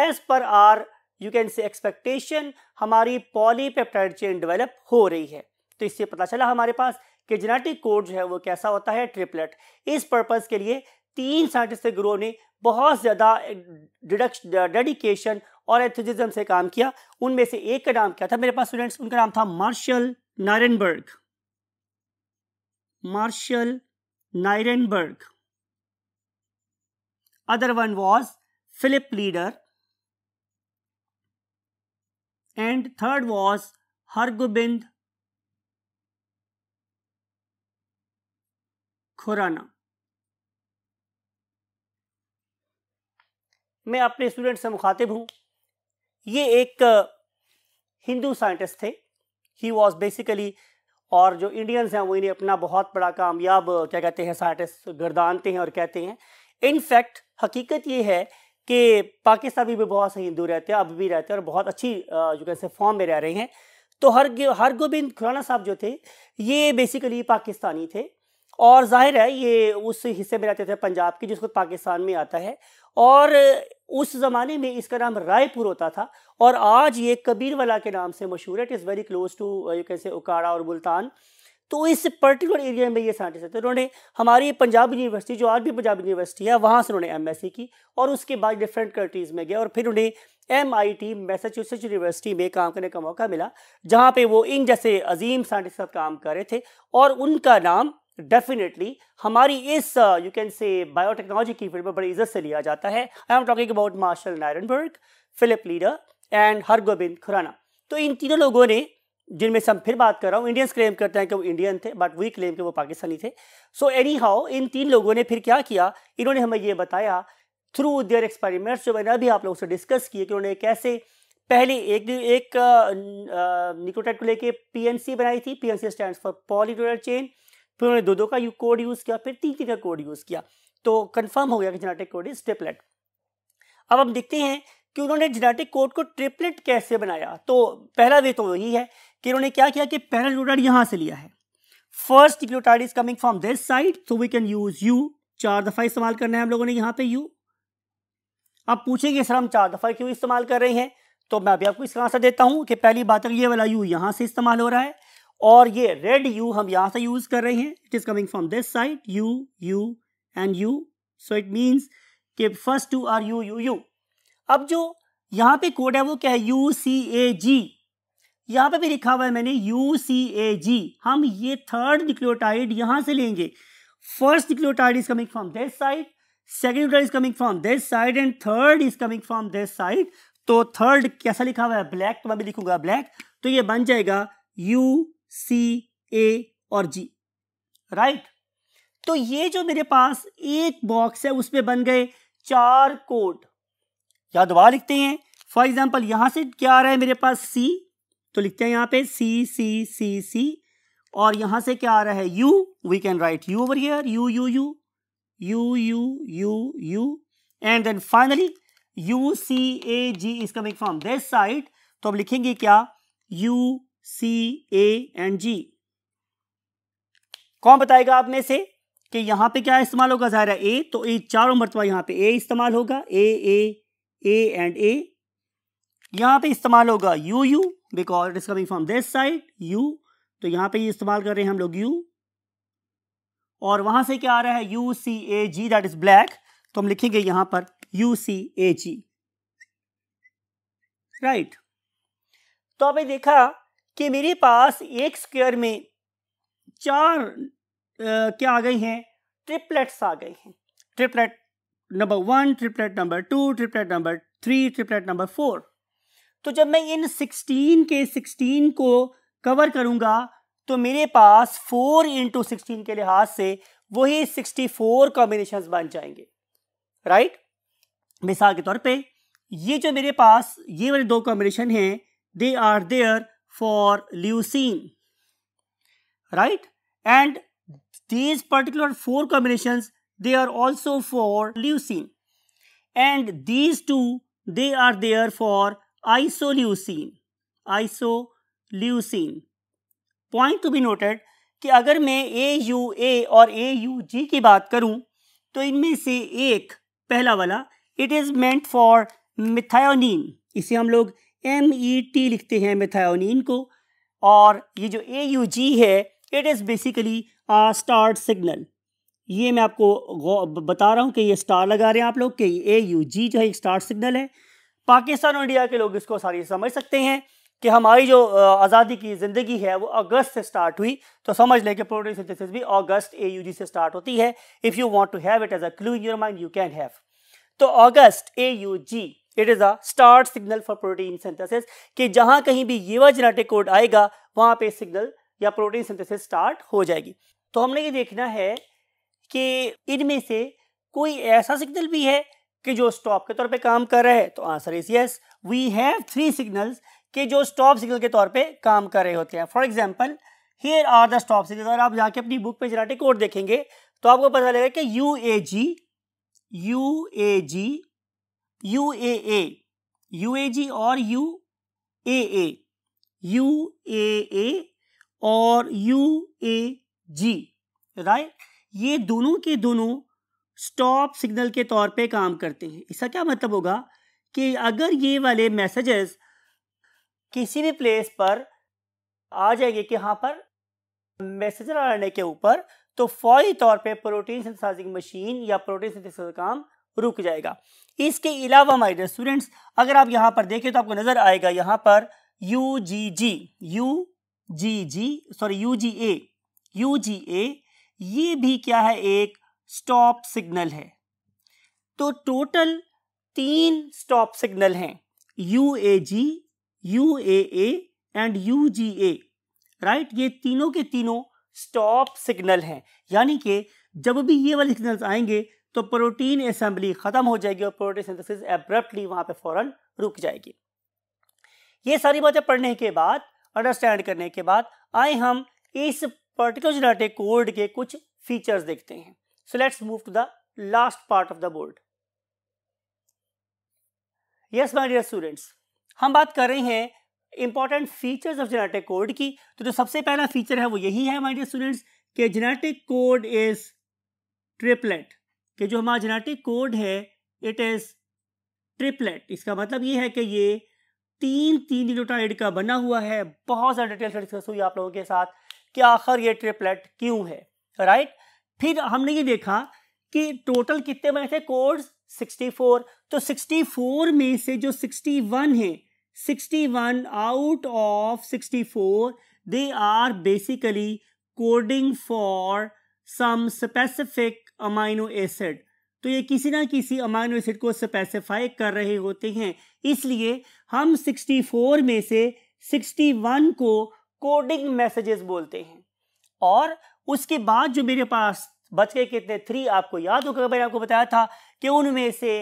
as per our you can say expectation हमारी पॉलीपेप्टाइड चेन डेवलप हो रही है तो इससे पता चला हमारे पास कि जेनेटिक कोड जो है वो कैसा होता है ट्रिपलेट इस पर्पज के लिए तीन साइंटिस्ट गुरुओं ने बहुत ज़्यादा डेडिकेशन और एथुजिज्म से काम किया उनमें से एक का नाम क्या था मेरे पास स्टूडेंट्स उनका नाम था Marshall Nirenberg Marshall Nirenberg other one was Philip Leder and third was Hargobind Khurana. मैं अपने स्टूडेंट से मुखातिब हूँ ये एक हिंदू साइंटिस्ट थे ही वॉज बेसिकली और जो इंडियंस हैं वो इन्हें अपना बहुत बड़ा कामयाब क्या कहते हैं साइंटिस्ट गर्दानते हैं और कहते हैं इनफैक्ट हकीकत ये है कि पाकिस्तान भी बहुत सही हिंदू रहते हैं अब भी रहते हैं और बहुत अच्छी जो कैसे फॉर्म में रह रहे हैं तो हर हर खुराना साहब जो थे ये बेसिकली पाकिस्तानी थे और जाहिर है ये उस हिस्से में रहते थे पंजाब के जिसको पाकिस्तान में आता है और उस ज़माने में इसका नाम रायपुर होता था और आज ये कबीरवाला के नाम से मशहूर है it is very close to you कैसे उकाड़ा और मुल्तान तो इस पर्टिकुलर एरिया में ये साइंटिस्ट थे तो उन्होंने हमारी पंजाब यूनिवर्सिटी जो आज भी पंजाब यूनिवर्सिटी है वहाँ से उन्होंने एम की और उसके बाद डिफरेंट कंट्रीज़ में गए और फिर उन्हें M I T Massachusetts university में काम करने का मौका मिला जहाँ पे वो इन जैसे अजीम साइंटिस्ट साथ काम कर रहे थे और उनका नाम डेफिनेटली हमारी इस यू कैन से बायोटेक्नोलॉजी की फील्ड में बड़ी इज्जत से लिया जाता है I am talking about Marshall Nirenberg Philip Leder and Hargobind Khorana तो इन तीनों लोगों ने जिनमें से हम फिर बात कर रहा हूँ इंडियंस क्लेम करते हैं कि वो इंडियन थे बट वी क्लेम कि वो पाकिस्तानी थे सो एनी हाउ इन तीन लोगों ने फिर क्या किया इन्होंने हमें ये बताया थ्रू देयर एक्सपेरिमेंट्स जो मैंने अभी आप लोगों से डिस्कस किए कि उन्होंने कैसे पहले एक एक निकोटेट को लेके पीएनसी बनाई थी पीएनसी स्टैंड फॉर पॉलिटोर चेन फिर उन्होंने दो दो का यू कोड यूज़ किया फिर तीन तीन का कोड यूज़ किया तो कन्फर्म हो गया कि जेनेटिक कोड इज ट्रिपलेट अब हम देखते हैं कि उन्होंने जेनेटिक कोड को ट्रिपलेट कैसे बनाया तो पहला वे तो यही है कि उन्होंने क्या किया कि पहला न्यूक्लियोटाइड यहाँ से लिया है first nucleotide is coming from this side so we can use U चार दफ़ा इस्तेमाल करना है हम लोगों ने यहाँ पे यू आप पूछेंगे सर हम चार दफ़ा क्यों इस्तेमाल कर रहे हैं तो मैं अभी आपको इसका आंसर देता हूँ कि पहली बात है तो ये वाला यू यहाँ से इस्तेमाल हो रहा है और ये रेड यू हम यहाँ से यूज़ कर रहे हैं it is coming from this side U U and U so it means कि first two are U U U अब जो यहाँ पे कोड है वो क्या है यू सी ए जी यहाँ पे भी लिखा हुआ है मैंने यू सी ए जी हम ये थर्ड डिक्लोटाइड यहाँ से लेंगे first nucleotide is coming from this side second is coming from this side and third is coming from this side तो थर्ड कैसा लिखा हुआ है ब्लैक तो मैं भी लिखूंगा ब्लैक तो ये बन जाएगा यू सी ए और जी राइट right? तो ये जो मेरे पास एक बॉक्स है उसमें बन गए चार कोड या दोबारा लिखते हैं फॉर एग्जाम्पल यहाँ से क्या आ रहा है मेरे पास सी तो लिखते हैं यहाँ पे सी सी सी सी और यहाँ से क्या आ रहा है U we can write U over here U U U U U U U and then finally U C A G is coming from this side तो अब लिखेंगे क्या यू सी ए एंड जी कौन बताएगा आप में से कि यहाँ पे क्या इस्तेमाल होगा ज़ाहिर है ए तो ए चारों मरतबा यहाँ पे ए इस्तेमाल होगा ए ए ए एंड ए यहाँ पे इस्तेमाल होगा U U because it is coming from this side U तो यहाँ पे इस्तेमाल कर रहे हैं हम लोग यू और वहां से क्या आ रहा है U C A G that is black तो हम लिखेंगे यहां पर you C A ji right तो आपने देखा कि मेरे पास एक स्क्वायर में चार आ, क्या आ गई हैं ट्रिपलेट्स आ गए हैं triplet number one triplet number two triplet number three triplet number four तो जब मैं इन सिक्सटीन के सिक्सटीन को कवर करूंगा तो मेरे पास फोर इंटू सिक्सटीन के लिहाज से वही सिक्सटी फोर कॉम्बिनेशन बन जाएंगे राइट मिसाल के तौर पे ये जो मेरे पास ये वाले दो कॉम्बिनेशन हैं they are there for leucine right and these particular four combination they are also for leucine. And these two, they are there for isoleucine. Isoleucine. Point to be noted कि अगर मैं ए यू ए और A U जी की बात करूं तो इनमें से एक पहला वाला it is meant for methionine इसे हम लोग एम ई टी लिखते हैं मिथायोनिन को और ये जो ए यू जी है it is basically start signal ये मैं आपको बता रहा हूँ कि ये स्टार लगा रहे हैं आप लोग कि ए यू जी जो है एक स्टार सिग्नल है पाकिस्तान और इंडिया के लोग इसको सारी समझ सकते हैं कि हमारी जो आज़ादी की ज़िंदगी है वो अगस्त से स्टार्ट हुई तो समझ लें कि प्रोटीन सिंथेसिस भी अगस्त ए यू जी से स्टार्ट होती है if you want to have it as a clue in your mind you can have तो August A U G it is a start signal for protein synthesis कि जहाँ कहीं भी ये जेनेटिक कोड आएगा वहाँ पे सिग्नल या प्रोटीन सिंथेसिस स्टार्ट हो जाएगी तो हमने ये देखना है कि इनमें से कोई ऐसा सिग्नल भी है कि जो स्टॉप के तौर पे काम कर रहा है तो answer is yes we have three signals के जो स्टॉप सिग्नल के तौर पे काम कर रहे होते हैं for example here are the stop signal अगर आप जाके अपनी बुक पे जराटे कोड देखेंगे तो आपको पता चलेगा कि U A G U A G U A A U A G और U A A U A ए और यू ए जी राइट ये दोनों के दोनों स्टॉप सिग्नल के तौर पे काम करते हैं इसका क्या मतलब होगा कि अगर ये वाले मैसेजेस किसी भी प्लेस पर आ जाएंगे कि यहाँ पर मैसेजर आने के ऊपर तो फौरी तौर पे प्रोटीन सिंथेसाइजिंग मशीन या प्रोटीन सिंथेसाइजर काम रुक जाएगा इसके अलावा हमारे डियर स्टूडेंट्स अगर आप यहाँ पर देखें तो आपको नज़र आएगा यहाँ पर U G G U G G sorry U G A U G A ये भी क्या है एक स्टॉप सिग्नल है तो टोटल तीन स्टॉप सिग्नल हैं U A G U A and U G A right ये तीनों के तीनों स्टॉप सिग्नल हैं यानी कि जब भी ये वाले सिग्नल्स आएंगे तो प्रोटीन असेंबली ख़त्म हो जाएगी और प्रोटीन सिंथेसिस एब्रप्टली वहाँ पे फ़ौरन रुक जाएगी ये सारी बातें पढ़ने के बाद अंडरस्टैंड करने के बाद आए हम इस पर्टिकुलर जेनेटिक कोड के कुछ फीचर्स देखते हैं so let's move to the last part of the board yes my dear students हम बात कर रहे हैं important features of genetic code की तो जो सबसे पहला फीचर है वो यही है माय डियर स्टूडेंट्स कि जेनेटिक कोड इज ट्रिपलेट कि जो हमारा जेनेटिक कोड है इट इज ट्रिपलेट इसका मतलब ये है कि ये तीन तीन न्यूक्लियोटाइड का बना हुआ है बहुत सारा डिटेल्स डिस्कस हुई आप लोगों के साथ कि आखिर ये ट्रिपलेट क्यों है राइट फिर हमने ये देखा कि टोटल कितने बने थे कोर्स 64 तो 64 में से जो 61 है 61 out of 64 they are basically coding for some specific amino acid तो ये किसी ना किसी अमाइनो एसिड को स्पेसिफाई कर रहे होते हैं इसलिए हम 64 में से 61 को कोडिंग मैसेजेस बोलते हैं और उसके बाद जो मेरे पास बच गए कितने थ्री आपको याद होगा मैंने आपको बताया था कि उनमें से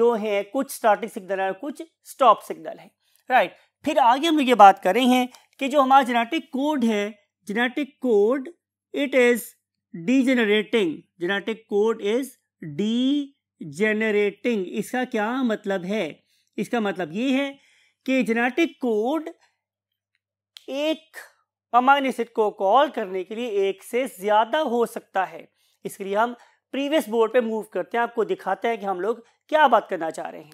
जो है कुछ स्टार्टिंग सिग्नल है कुछ स्टॉप सिग्नल है राइट फिर आगे हम ये बात करें हैं कि जो हमारा जेनेटिक कोड है genetic code it is degenerating genetic code is degenerating इसका क्या मतलब है इसका मतलब ये है कि जेनेटिक कोड एक अमाइनो एसिड को कॉल करने के लिए एक से ज़्यादा हो सकता है इसके लिए हम प्रीवियस बोर्ड पे मूव करते हैं आपको दिखाते हैं कि हम लोग क्या बात करना चाह रहे हैं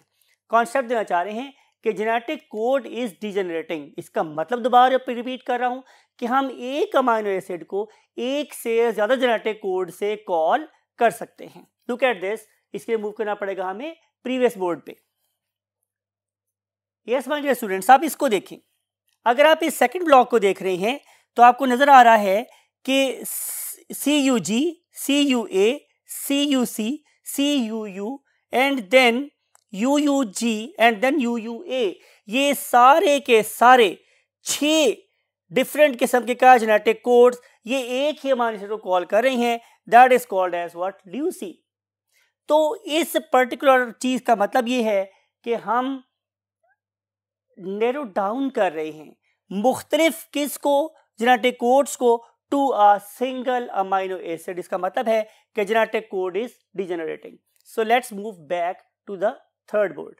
कॉन्सेप्ट देना चाह रहे हैं कि जेनेटिक कोड इज़ डिजेनरेटिंग इसका मतलब दोबारा रिपीट कर रहा हूँ कि हम एक अमाइनो एसिड को एक से ज़्यादा जेनेटिक कोड से कॉल कर सकते हैं लुक एट दिस इसके लिए मूव करना पड़ेगा हमें प्रीवियस बोर्ड पे यस माय डियर स्टूडेंट्स आप इसको देखें अगर आप इस सेकंड ब्लॉक को देख रहे हैं तो आपको नज़र आ रहा है कि C U G C U A C U C C U U and then U U G and then U U A ये सारे के सारे छः डिफरेंट किस्म के का जेनेटिक कोड्स ये एक ही हमारे को कॉल कर रहे हैं that is called as what leucine तो इस पर्टिकुलर चीज़ का मतलब ये है कि हम नेरो डाउन कर रहे हैं मुख्तलिफ किस को जेनाटिक कोड्स को to a single amino acid इसका मतलब है कि genetic code is degenerating so let's move back to the third board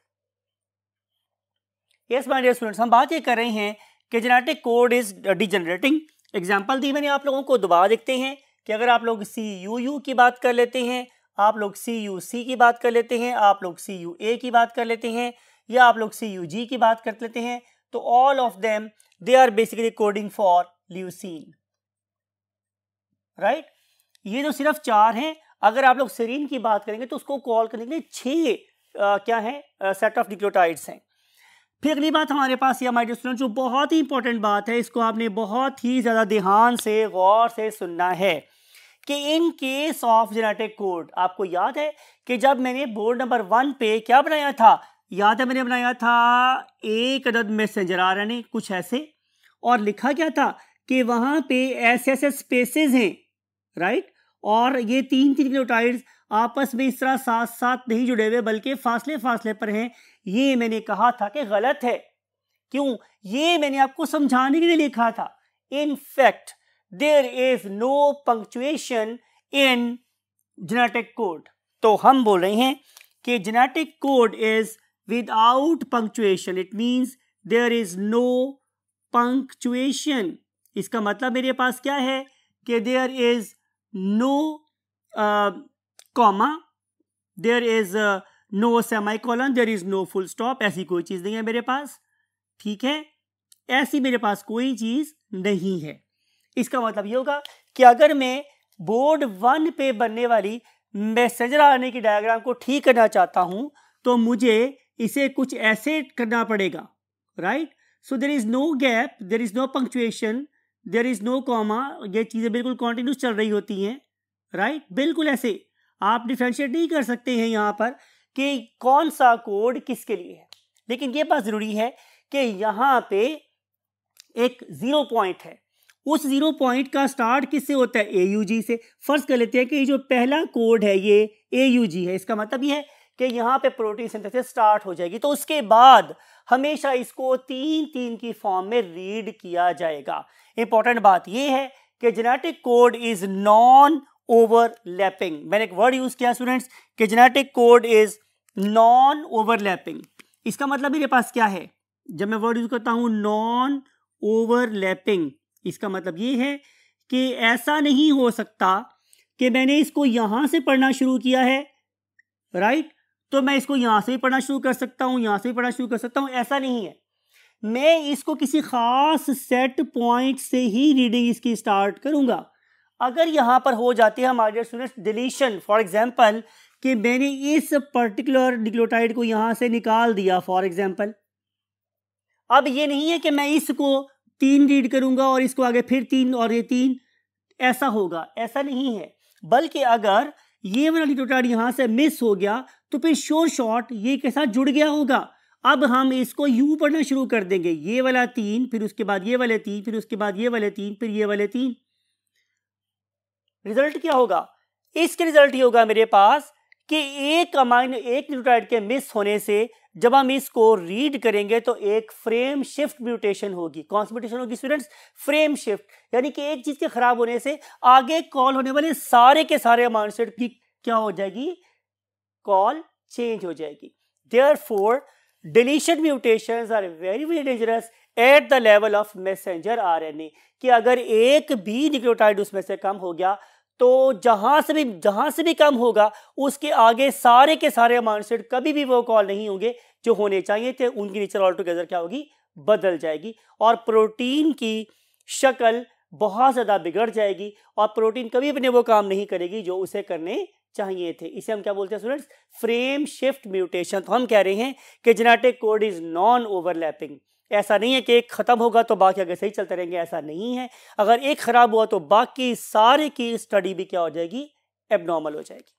yes my dear students हम बात ये कर रहे हैं कि genetic code is degenerating example दी मैंने आप लोगों को दोबारा देखते हैं कि अगर आप लोग सी यू यू की बात कर लेते हैं आप लोग सी यू सी की बात कर लेते हैं आप लोग सी यू ए की बात कर लेते हैं या आप लोग सी यू जी की बात कर लेते हैं तो all of them they are basically coding for leucine right ये जो सिर्फ चार हैं अगर आप लोग सेरीन की बात करेंगे तो उसको कॉल करने के लिए छः क्या है सेट ऑफ डिक्लोटाइड्स हैं फिर अगली बात हमारे पास ये हमारे स्टूडेंट जो बहुत ही इंपॉर्टेंट बात है इसको आपने बहुत ही ज़्यादा ध्यान से गौर से सुनना है कि in case of genetic code आपको याद है कि जब मैंने बोर्ड नंबर वन पे क्या बनाया था याद है मैंने बनाया था एक अदद मैसेजर आ रहे कुछ ऐसे और लिखा क्या था कि वहाँ पे ऐसे ऐसे स्पेसेस हैं राइट और ये तीन तीन किलोटाइड्स आपस में इस तरह साथ साथ नहीं जुड़े हुए बल्कि फासले फासले पर हैं ये मैंने कहा था कि गलत है क्यों ये मैंने आपको समझाने के लिए लिखा था in fact there is no punctuation in genetic code तो हम बोल रहे हैं कि genetic code is without punctuation it means there is no punctuation इसका मतलब मेरे पास क्या है कि there is no comma there is no semicolon there is no full stop ऐसी कोई चीज नहीं है मेरे पास ठीक है ऐसी मेरे पास कोई चीज नहीं है इसका मतलब ये होगा कि अगर मैं बोर्ड वन पे बनने वाली मैसेजर आने की डायग्राम को ठीक करना चाहता हूं तो मुझे इसे कुछ ऐसे करना पड़ेगा right so there is no gap there is no punctuation there is no comma ये चीज़ें बिल्कुल कॉन्टिन्यूस चल रही होती हैं राइट right? बिल्कुल ऐसे आप डिफ्रेंशिएट नहीं कर सकते हैं यहाँ पर कि कौन सा कोड किसके लिए है लेकिन ये बात ज़रूरी है कि यहाँ पे एक ज़ीरो पॉइंट है उस ज़ीरो पॉइंट का स्टार्ट किससे होता है ए से फ़र्ज़ कर लेते हैं कि जो पहला कोड है ये ए है इसका मतलब ये है कि यहाँ पे प्रोटीन सिंथेसिस स्टार्ट हो जाएगी तो उसके बाद हमेशा इसको तीन तीन की फॉर्म में रीड किया जाएगा इंपॉर्टेंट बात यह है कि genetic code is non overlapping मैंने एक वर्ड यूज किया स्टूडेंट्स कि genetic code is non overlapping इसका मतलब मेरे पास क्या है जब मैं वर्ड यूज करता हूँ नॉन ओवरलैपिंग इसका मतलब ये है कि ऐसा नहीं हो सकता कि मैंने इसको यहां से पढ़ना शुरू किया है राइट तो मैं इसको यहाँ से भी पढ़ना शुरू कर सकता हूँ यहाँ से भी पढ़ना शुरू कर सकता हूँ ऐसा नहीं है मैं इसको किसी खास सेट पॉइंट से ही रीडिंग इसकी स्टार्ट करूँगा अगर यहाँ पर हो जाती है हमारे स्टूडेंट्स डिलीशन फॉर एग्जाम्पल कि मैंने इस पर्टिकुलर डिक्लोटाइड को यहाँ से निकाल दिया फॉर एग्जाम्पल अब ये नहीं है कि मैं इसको तीन रीड करूँगा और इसको आगे फिर तीन और ये तीन ऐसा होगा ऐसा नहीं है बल्कि अगर ये वाला डिटोटाइड यहाँ से मिस हो गया तो फिर शोर शॉट ये के साथ जुड़ गया होगा अब हम इसको यू पढ़ना शुरू कर देंगे ये वाला तीन फिर उसके बाद ये वाले तीन फिर उसके बाद ये वाले तीन फिर ये वाले तीन रिजल्ट क्या होगा इसके रिजल्ट ये होगा मेरे पास कि एक अमाइन एक न्यूट्राइड के मिस होने से जब हम इसको रीड करेंगे तो एक फ्रेम शिफ्ट म्यूटेशन होगी कौन सी म्यूटेशन होगी स्टूडेंट्स फ्रेम शिफ्ट यानी कि एक चीज के खराब होने से आगे कॉल होने वाले सारे के सारे अमाउंट की क्या हो जाएगी कॉल चेंज हो जाएगी therefore deletion mutation are very very dangerous at the level of messenger R N A कि अगर एक भी निक्लोटाइड उसमें से कम हो गया तो जहाँ से भी जहाँ से भी कम होगा उसके आगे सारे के सारे मानसेट कभी भी वो कॉल नहीं होंगे जो होने चाहिए थे उनकी नेचर ऑल टुगेदर क्या होगी बदल जाएगी और प्रोटीन की शक्ल बहुत ज़्यादा बिगड़ जाएगी और प्रोटीन कभी अपने वो काम नहीं करेगी जो उसे करने चाहिए थे इसे हम क्या बोलते हैं स्टूडेंट्स फ्रेम शिफ्ट म्यूटेशन तो हम कह रहे हैं कि genetic code is non overlapping ऐसा नहीं है कि एक ख़त्म होगा तो बाकी आगे सही चलते रहेंगे ऐसा नहीं है अगर एक ख़राब हुआ तो बाकी सारे की स्टडी भी क्या हो जाएगी एबनॉर्मल हो जाएगी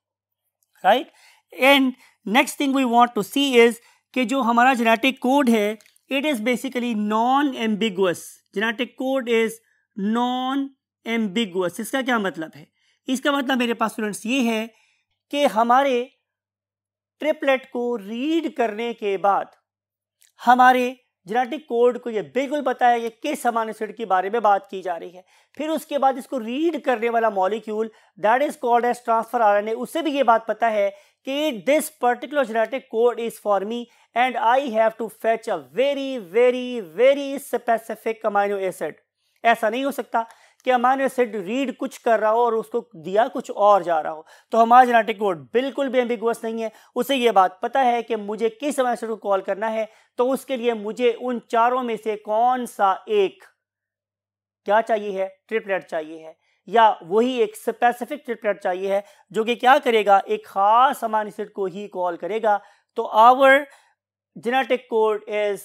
right and next thing we want to see is कि जो हमारा जेनेटिक कोड है it is basically non ambiguous genetic code is non ambiguous इसका क्या मतलब है इसका मतलब मेरे पास स्टूडेंट्स ये है कि हमारे ट्रिपलेट को रीड करने के बाद हमारे जेनेटिक कोड को ये बिल्कुल पता है कि किस अमाइनो एसिड के बारे में बात की जा रही है फिर उसके बाद इसको रीड करने वाला molecule that is called as transfer R N उसे भी ये बात पता है कि this particular genetic code is for me and I have to fetch a very very very specific amino acid ऐसा नहीं हो सकता कि हमारे सेट रीड कुछ कर रहा हो और उसको दिया कुछ और जा रहा हो तो हमारा जेनेटिक कोड बिल्कुल भी एम्बिगुअस नहीं है उसे ये बात पता है कि मुझे किस एम्बेसडर को कॉल करना है तो उसके लिए मुझे उन चारों में से कौन सा एक क्या चाहिए है ट्रिपलेट चाहिए है या वही एक स्पेसिफिक ट्रिपलेट चाहिए है जो कि क्या करेगा एक खास अमाइन सेट को ही कॉल करेगा तो our genetic code is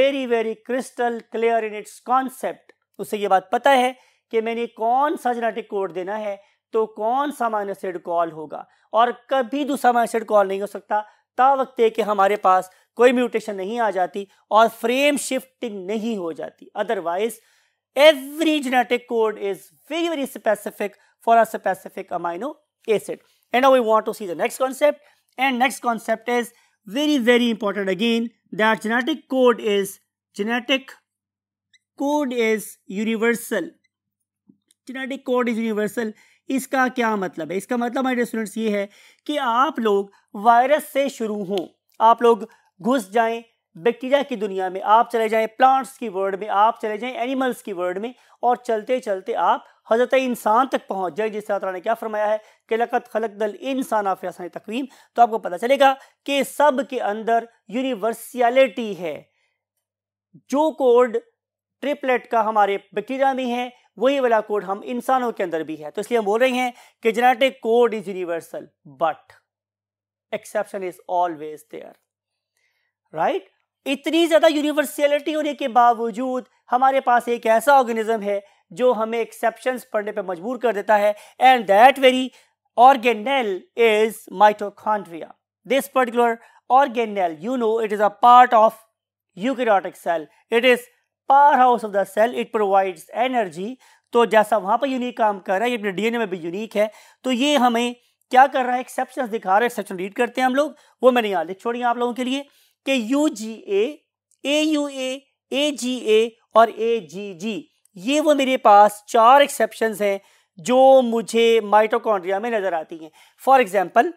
very very crystal clear in its concept उसे ये बात पता है कि मैंने कौन सा जेनेटिक कोड देना है तो कौन सा माइनसेड कॉल होगा और कभी दूसरा माइनसेड कॉल नहीं हो सकता ता वक्त है कि हमारे पास कोई म्यूटेशन नहीं आ जाती और फ्रेम शिफ्टिंग नहीं हो जाती otherwise every genetic code is very very specific for a specific amino acid and I want to see the next concept and next concept is very very important again that genetic code is genetic code is universal genetic code is universal इसका क्या मतलब है इसका मतलब मेरे students ये है कि आप लोग वायरस से शुरू हों आप लोग घुस जाएं बैक्टीरिया की दुनिया में आप चले जाएं प्लांट्स की वर्ल्ड में आप चले जाएं एनिमल्स की वर्ल्ड में और चलते चलते आप हजरत इंसान तक पहुंच जाए जिस तरह ने क्या फरमाया है कि लकत खलक दल इंसान आफियासन तकवीम तो आपको पता चलेगा कि सब के अंदर यूनिवर्सियलिटी है जो कोड ट्रिपलेट का हमारे बैक्टीरिया में है वही वाला कोड हम इंसानों के अंदर भी है तो इसलिए हम बोल रहे हैं कि genetic code is universal but exception is always there right इतनी ज्यादा यूनिवर्सलिटी होने के बावजूद हमारे पास एक ऐसा ऑर्गेनिज्म है जो हमें एक्सेप्शन पढ़ने पर मजबूर कर देता है and that very organelle is mitochondria this particular organelle you know it is a part of eukaryotic cell it is powerhouse of the cell it provides energy तो जैसा वहाँ पर यूनिक काम कर रहा है ये अपने डी में भी यूनिक है तो ये हमें क्या कर रहा है एक्सेप्शन दिखा रहा है एक्सेप्शन रीड करते हैं हम लोग वो मैंने यहाँ लिख छोड़ी आप लोगों के लिए कि U G A A U A A G A और ए जी जी ये वो मेरे पास चार एक्सेप्शन हैं जो मुझे माइटोकॉन्ड्रिया में नज़र आती हैं फॉर एग्जाम्पल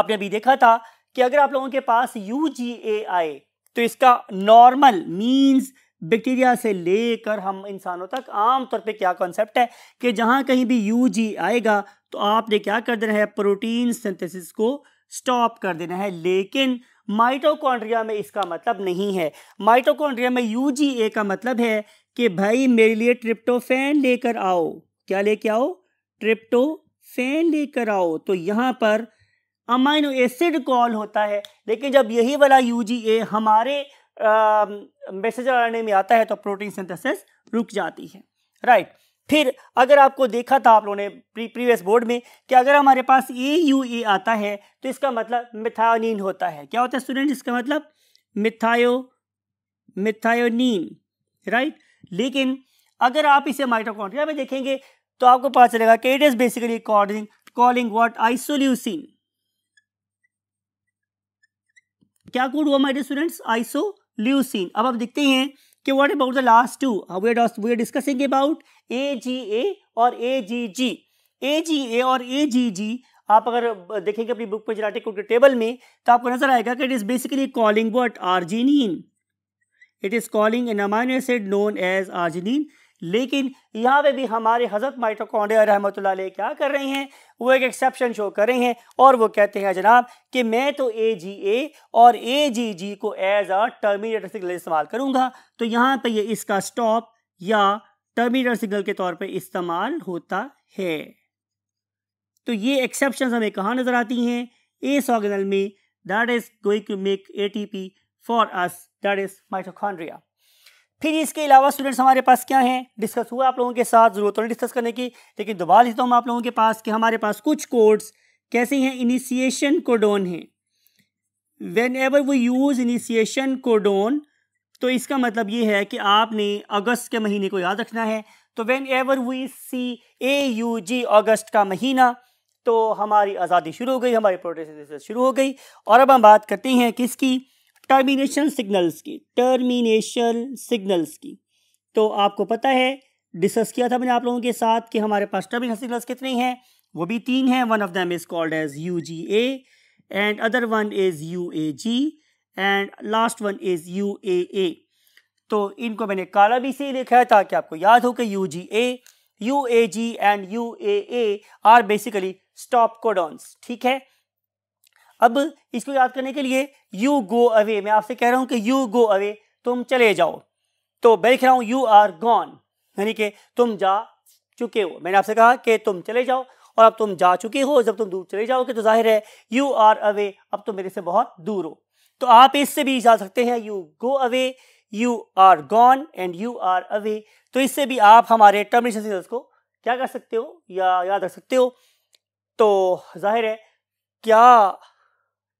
आपने अभी देखा था कि अगर आप लोगों के पास यू जी ए आए तो इसका नॉर्मल मीन्स बैक्टीरिया से लेकर हम इंसानों तक आम तौर पे क्या कॉन्सेप्ट है कि जहाँ कहीं भी यू जी आएगा तो आपने क्या कर देना है प्रोटीन सिंथेसिस को स्टॉप कर देना है लेकिन माइटोकॉन्ड्रिया में इसका मतलब नहीं है माइटोकॉन्ड्रिया में यू जी ए का मतलब है कि भाई मेरे लिए ट्रिप्टोफेन लेकर आओ क्या लेके आओ ट्रिप्टोफेन लेकर आओ तो यहाँ पर अमाइनो एसिड कॉल होता है लेकिन जब यही वाला यू जी ए हमारे मैसेजर आरएनए में आता है तो प्रोटीन सिंथेसिस रुक जाती है राइट फिर अगर आपको देखा था आप लोगों ने प्री प्रीवियस बोर्ड में कि अगर हमारे पास ए यू ए आता है तो इसका मतलब मिथायोनिन होता है क्या होता है स्टूडेंट इसका मतलब मिथायो मिथायोनिन राइट लेकिन अगर आप इसे माइटोकॉन्ड्रिया में देखेंगे तो आपको पता चलेगा कि it is basically calling calling what isoleucine क्या कोड हुआ हमारे स्टूडेंट्स आइसो ल्यूसिन अब आप देखते हैं कि what about the last two we we discussing about A G A और A ji ji A G A और ए जी जी आप अगर देखेंगे अपनी बुक पंचराटे कोड के टेबल में तो आपको नजर आएगा कि it is basically calling what arginine it is calling an amino acid known as arginine लेकिन यहाँ पे भी हमारे हज़रत माइटोकॉन्डिया रहमत क्या कर रहे हैं वो एक एक्सेप्शन शो कर रहे हैं और वो कहते हैं जनाब कि मैं तो ए जी ए और ए जी जी को एज अ टर्मिनेटर सिग्नल इस्तेमाल करूँगा तो यहाँ पर ये इसका स्टॉप या टर्मिनेटर सिग्नल के तौर पर इस्तेमाल होता है तो ये एक्सेप्शन हमें कहाँ नज़र आती हैं ए सॉगनल में that is going to make A T P for us that is mitochondria फिर इसके अलावा स्टूडेंट्स हमारे पास क्या हैं डिस्कस हुआ आप लोगों के साथ ज़रूरत होगी डिस्कस करने की लेकिन दोबारा लिखता हूँ आप लोगों के पास कि हमारे पास कुछ कोड्स कैसे हैं इनिशिएशन कोडोन है वेन एवर वो यूज़ इनिशिएशन कोडोन तो इसका मतलब ये है कि आपने अगस्त के महीने को याद रखना है तो whenever we see A U G अगस्त का महीना तो हमारी आज़ादी शुरू हो गई हमारी प्रोटेस्ट शुरू हो गई और अब हम बात करते हैं किसकी टर्मिनेशन सिग्नल्स की टर्मिनेशन सिग्नल्स की तो आपको पता है डिस्कस किया था मैंने आप लोगों के साथ कि हमारे पास टर्मिनेशन सिग्नल्स कितने हैं वो भी तीन हैं one of them is called as U G A and other one is U A G and last one is U A A तो इनको मैंने काला भी से लिखा है ताकि आपको याद हो कि U G A U A G and U A A are basically stop codons ठीक है अब इसको याद करने के लिए यू गो अवे मैं आपसे कह रहा हूँ कि यू गो अवे तुम चले जाओ तो मैं लिख रहा हूँ यू आर गॉन यानी कि तुम जा चुके हो मैंने आपसे कहा कि तुम चले जाओ और अब तुम जा चुके हो जब तुम दूर चले जाओगे तो जाहिर है यू आर अवे अब तुम मेरे से बहुत दूर हो तो आप इससे भी जा सकते हैं you go away you are gone and you are away तो इससे भी आप हमारे टर्मिनेशन सेंटेंस को क्या कर सकते हो या याद रख सकते हो तो जाहिर है क्या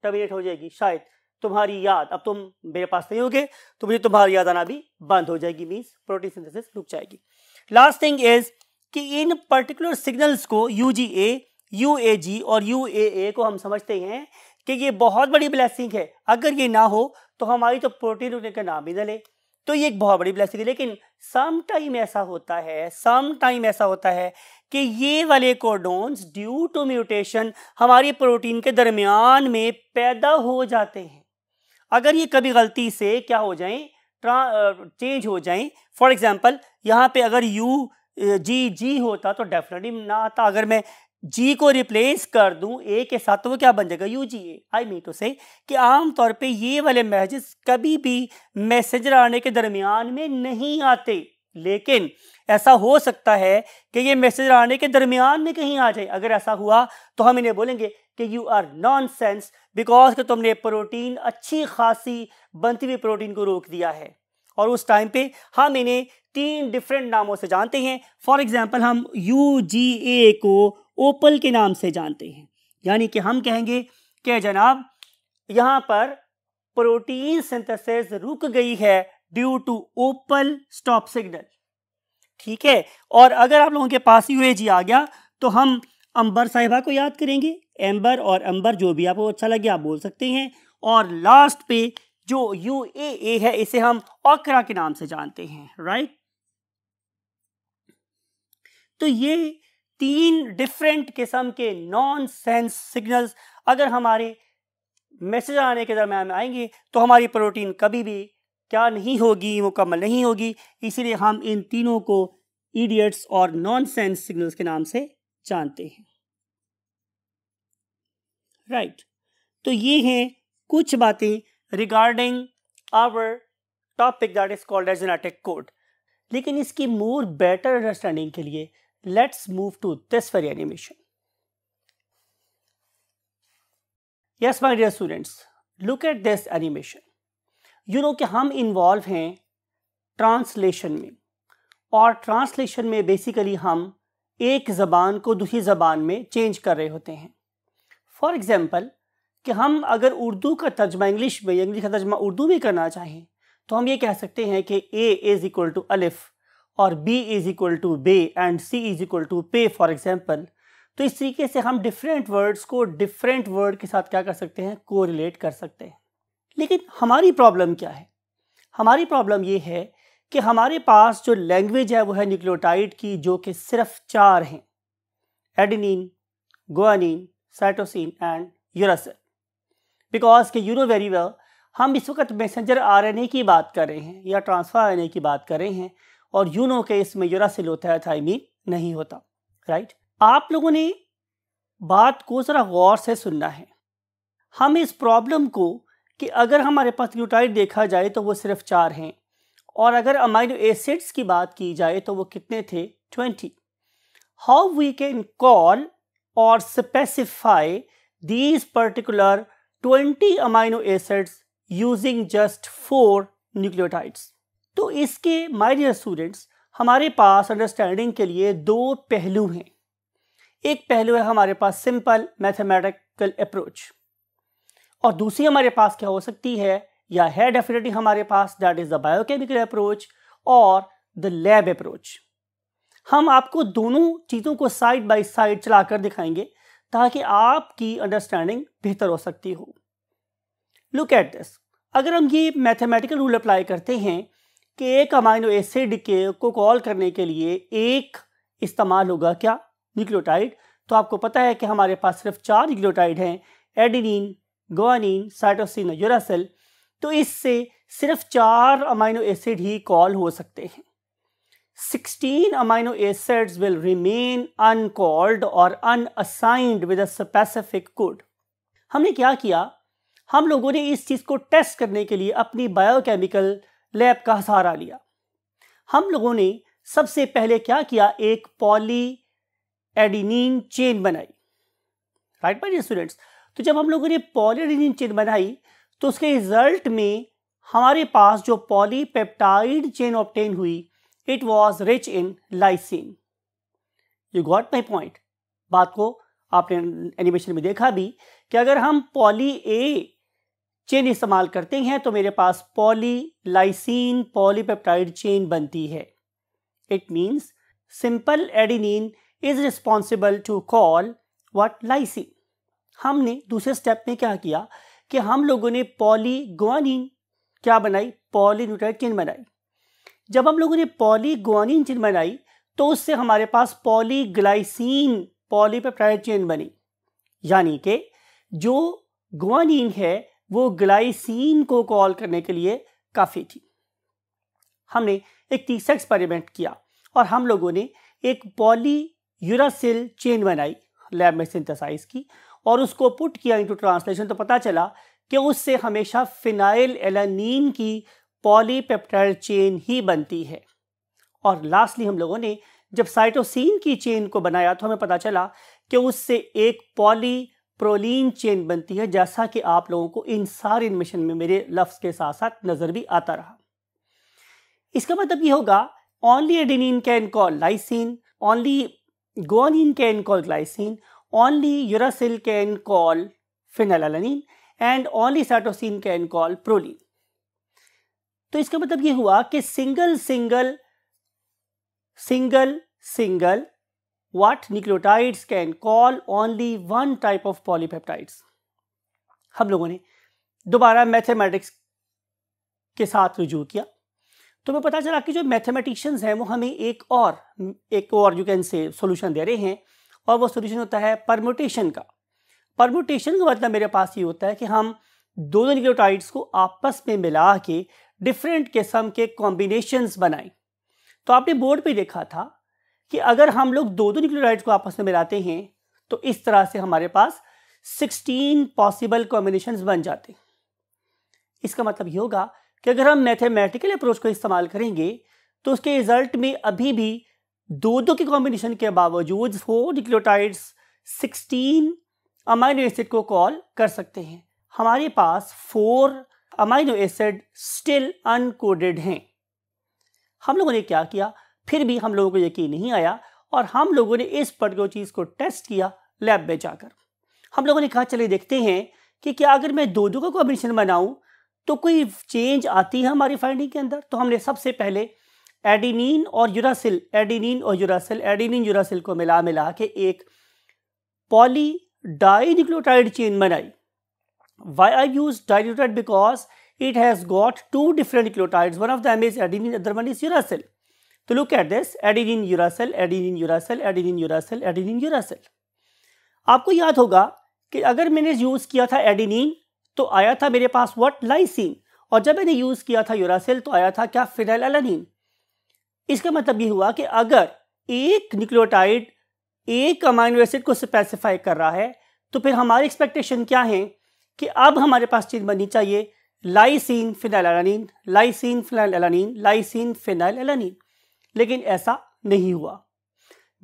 टर्मिनेट हो जाएगी शायद तुम्हारी याद अब तुम मेरे पास नहीं होगे तो मुझे तुम्हारी याद आना भी बंद हो जाएगी मीन्स प्रोटीन सिंथेसिस रुक जाएगी लास्ट थिंग इज कि इन पर्टिकुलर सिग्नल्स को U G A U A G और यू ए ए को हम समझते हैं कि ये बहुत बड़ी ब्लैसिंग है अगर ये ना हो तो हमारी तो प्रोटीन रुकने का नाम ही न ले तो ये एक बहुत बड़ी ब्लैसिंग है लेकिन सम टाइम ऐसा होता है सम टाइम ऐसा होता है कि ये वाले कोडोन्स ड्यू टू म्यूटेशन हमारी प्रोटीन के दरमियान में पैदा हो जाते हैं अगर ये कभी गलती से क्या हो जाएं चेंज हो जाएं फॉर एग्ज़ाम्पल यहाँ पे अगर यू जी जी होता तो डेफिनेटली ना आता अगर मैं जी को रिप्लेस कर दूं ए के साथ तो वो क्या बन जाएगा U G A I mean to say कि आमतौर पे ये वाले मैसेजेस कभी भी मैसेजर आने के दरमियान में नहीं आते लेकिन ऐसा हो सकता है कि ये मैसेज आने के दरमियान में कहीं आ जाए अगर ऐसा हुआ तो हम इन्हें बोलेंगे कि you are nonsense because कि तुमने प्रोटीन अच्छी खासी बनती हुई प्रोटीन को रोक दिया है और उस टाइम पे हम इन्हें तीन डिफरेंट नामों से जानते हैं फॉर एग्जाम्पल हम यू जी ए को ओपल के नाम से जानते हैं यानी कि हम कहेंगे कि जनाब यहाँ पर प्रोटीन सिंथेसिस रुक गई है due to opal stop signal ठीक है और अगर आप लोगों के पास यू आ गया तो हम अंबर साहिबा को याद करेंगे एम्बर और अंबर जो भी आपको अच्छा लगे आप बोल सकते हैं और लास्ट पे जो यू ए है इसे हम ओकरा के नाम से जानते हैं राइट तो ये तीन डिफरेंट किस्म के नॉन सेंस सिग्नल्स अगर हमारे मैसेज आने के दरम्यान आएंगे तो हमारी प्रोटीन कभी भी क्या नहीं होगी मुकम्मल नहीं होगी इसीलिए हम इन तीनों को ईडियट्स और नॉन सेंस सिग्नल्स के नाम से जानते हैं राइट right. तो ये हैं कुछ बातें regarding our topic that is called as genetic code लेकिन इसकी मोर बेटर अंडरस्टैंडिंग के लिए let's move to this very animation. Yes, my dear students, look at this animation. You know कि हम involve हैं translation में और translation में basically हम एक ज़बान को दूसरी ज़बान में change कर रहे होते हैं फॉर एग्ज़ाम्पल कि हम अगर उर्दू का तर्जमा इंग्लिश में या इंग्लिश का तर्जमा उर्दू में करना चाहें तो हम ये कह सकते हैं कि ए इज़ इक्वल टू अलिफ़ और B इज इक्वल टू बे and C is equal to पे फॉर एग्जाम्पल तो इस तरीके से हम डिफरेंट वर्ड्स को डिफरेंट वर्ड के साथ क्या कर सकते हैं को रिलेट कर सकते हैं लेकिन हमारी प्रॉब्लम क्या है हमारी प्रॉब्लम ये है कि हमारे पास जो लैंग्वेज है वो है न्यूक्लियोटाइड की जो कि सिर्फ चार हैं adenine guanine cytosine and uracil because के यूरो वेरी वेल हम इस वक्त मैसेंजर आरएनए की बात कर रहे हैं या ट्रांसफर आरएनए की बात कर रहे हैं और यू नो के इसमें यूरासिल होता है थाइमिन नहीं होता राइट आप लोगों ने बात को ज़रा गौर से सुनना है हम इस प्रॉब्लम को कि अगर हमारे पास ग्लूटाइड देखा जाए तो वो सिर्फ चार हैं और अगर अमाइनो एसिड्स की बात की जाए तो वो कितने थे twenty how we can call और specify these particular twenty amino acids using just four nucleotides तो इसके माय डियर स्टूडेंट्स हमारे पास अंडरस्टैंडिंग के लिए दो पहलू हैं एक पहलू है हमारे पास सिंपल मैथमेटिकल अप्रोच और दूसरी हमारे पास क्या हो सकती है या है डेफिनेटली हमारे पास that is the biochemical approach और द लैब अप्रोच हम आपको दोनों चीज़ों को साइड बाय साइड चलाकर दिखाएंगे ताकि आपकी अंडरस्टैंडिंग बेहतर हो सकती हो लुक एट दिस अगर हम ये मैथमेटिकल रूल अप्लाई करते हैं कि एक अमाइनो एसिड के को कॉल करने के लिए एक इस्तेमाल होगा क्या न्यूक्लियोटाइड तो आपको पता है कि हमारे पास सिर्फ चार न्यूक्लियोटाइड हैं एडिनिन गोनिन साइटोसिन और यूरासिल तो इससे सिर्फ चार अमाइनो एसिड ही कॉल हो सकते हैं 16 amino acids will remain uncalled और unassigned with a specific code हमने क्या किया हम लोगों ने इस चीज़ को टेस्ट करने के लिए अपनी बायोकेमिकल लैब का सहारा लिया हम लोगों ने सबसे पहले क्या किया एक पॉली एडिनिन चेन बनाई राइट बाई स्टूडेंट्स तो जब हम लोगों ने पॉली एडिनिन चेन बनाई तो उसके रिजल्ट में हमारे पास जो पॉलीपेप्टाइड चेन ऑप्टेन हुई it was rich in lysine you got my point बात को आपने एनिमेशन में देखा भी कि अगर हम पॉली ए चेन इस्तेमाल करते हैं तो मेरे पास पॉली लाइसिन पॉलीपेप्टाइड चेन बनती है it means simple adenine is responsible to call what lysine हमने दूसरे स्टेप में क्या किया कि हम लोगों ने पॉलीगुआनिन क्या बनाई पॉलीन्यूट्राइड चेन बनाई जब हम लोगों ने पॉलीगुआनिन चेन बनाई तो उससे हमारे पास पॉलीग्लाइसिन पॉलीपेप्टाइड चेन बनी यानी कि जो गुआनिन है वो ग्लाइसिन को कॉल करने के लिए काफ़ी थी हमने एक तीसरा एक्सपेरिमेंट किया और हम लोगों ने एक पॉली यूरासिल चेन बनाई लैब में सिंथेसाइज की और उसको पुट किया इनटू ट्रांसलेशन तो पता चला कि उससे हमेशा फिनाइल एलानीन की पॉलीपेप्टाइड चेन ही बनती है और लास्टली हम लोगों ने जब साइटोसिन की चेन को बनाया तो हमें पता चला कि उससे एक पॉली प्रोलिन चेन बनती है जैसा कि आप लोगों को इन सारे इन्मिशन में मेरे लफ्स के साथ साथ नजर भी आता रहा इसका मतलब ये होगा only adenine can call lysine only guanine can call glycine only uracil can call phenylalanine and only cytosine can call proline तो इसका मतलब ये हुआ कि single single single single what nucleotides can call only one type of polypeptides हम लोगों ने दोबारा मैथेमेटिक्स के साथ रुजू किया तो मैं पता चला कि जो मैथमेटिशियंस हैं वो हमें एक और एक और यू कैन से सोल्यूशन दे रहे हैं और वो सोल्यूशन होता है परमोटेशन का परम्यूटेशन का मतलब मेरे पास ये होता है कि हम दो निक्लोटाइड्स को आपस में मिला के डिफरेंट किस्म के कॉम्बिनेशंस बनाएं तो आपने बोर्ड पे देखा था कि अगर हम लोग दो दो न्यूक्लियोटाइड्स को आपस में मिलाते हैं तो इस तरह से हमारे पास 16 पॉसिबल कॉम्बिनेशन बन जाते हैं इसका मतलब ये होगा कि अगर हम मैथमेटिकल अप्रोच को इस्तेमाल करेंगे तो उसके रिजल्ट में अभी भी दो दो के कॉम्बिनेशन के बावजूद फोर न्यूक्लियोटाइड्स 16 अमाइनो एसिड को कॉल कर सकते हैं हमारे पास four amino acid still uncoded हैं हम लोगों ने क्या किया फिर भी हम लोगों को यकीन नहीं आया और हम लोगों ने इस पर्टिकुलर चीज़ को टेस्ट किया लैब में जाकर हम लोगों ने कहा चले देखते हैं कि क्या अगर मैं दो दो का कॉम्बिनेशन बनाऊं तो कोई चेंज आती है हमारी फाइंडिंग के अंदर तो हमने सबसे पहले एडिनिन और यूरासिल एडिनिन और यूरासिल एडिनिन यूरासिल को मिला मिला के एक पॉली डाइनिक्लोटाइड चेन बनाई why I use dinucleotide because it has got two different nucleotides one of them is adenine other one is uracil तो look at this adenine uracil adenine uracil adenine uracil adenine uracil आपको याद होगा कि अगर मैंने use किया था adenine तो आया था मेरे पास व्हाट लाइसिन और जब मैंने यूज़ किया था यूरासल तो आया था क्या फिनाइल एलानिन इसका मतलब ये हुआ कि अगर एक न्यूक्लियोटाइड एक अमाइनो एसिड को स्पेसिफाई कर रहा है तो फिर हमारी एक्सपेक्टेशन क्या है कि अब हमारे पास चीज़ बननी चाहिए lysine phenylalanine lysine phenylalanine lysine phenylalanine लेकिन ऐसा नहीं हुआ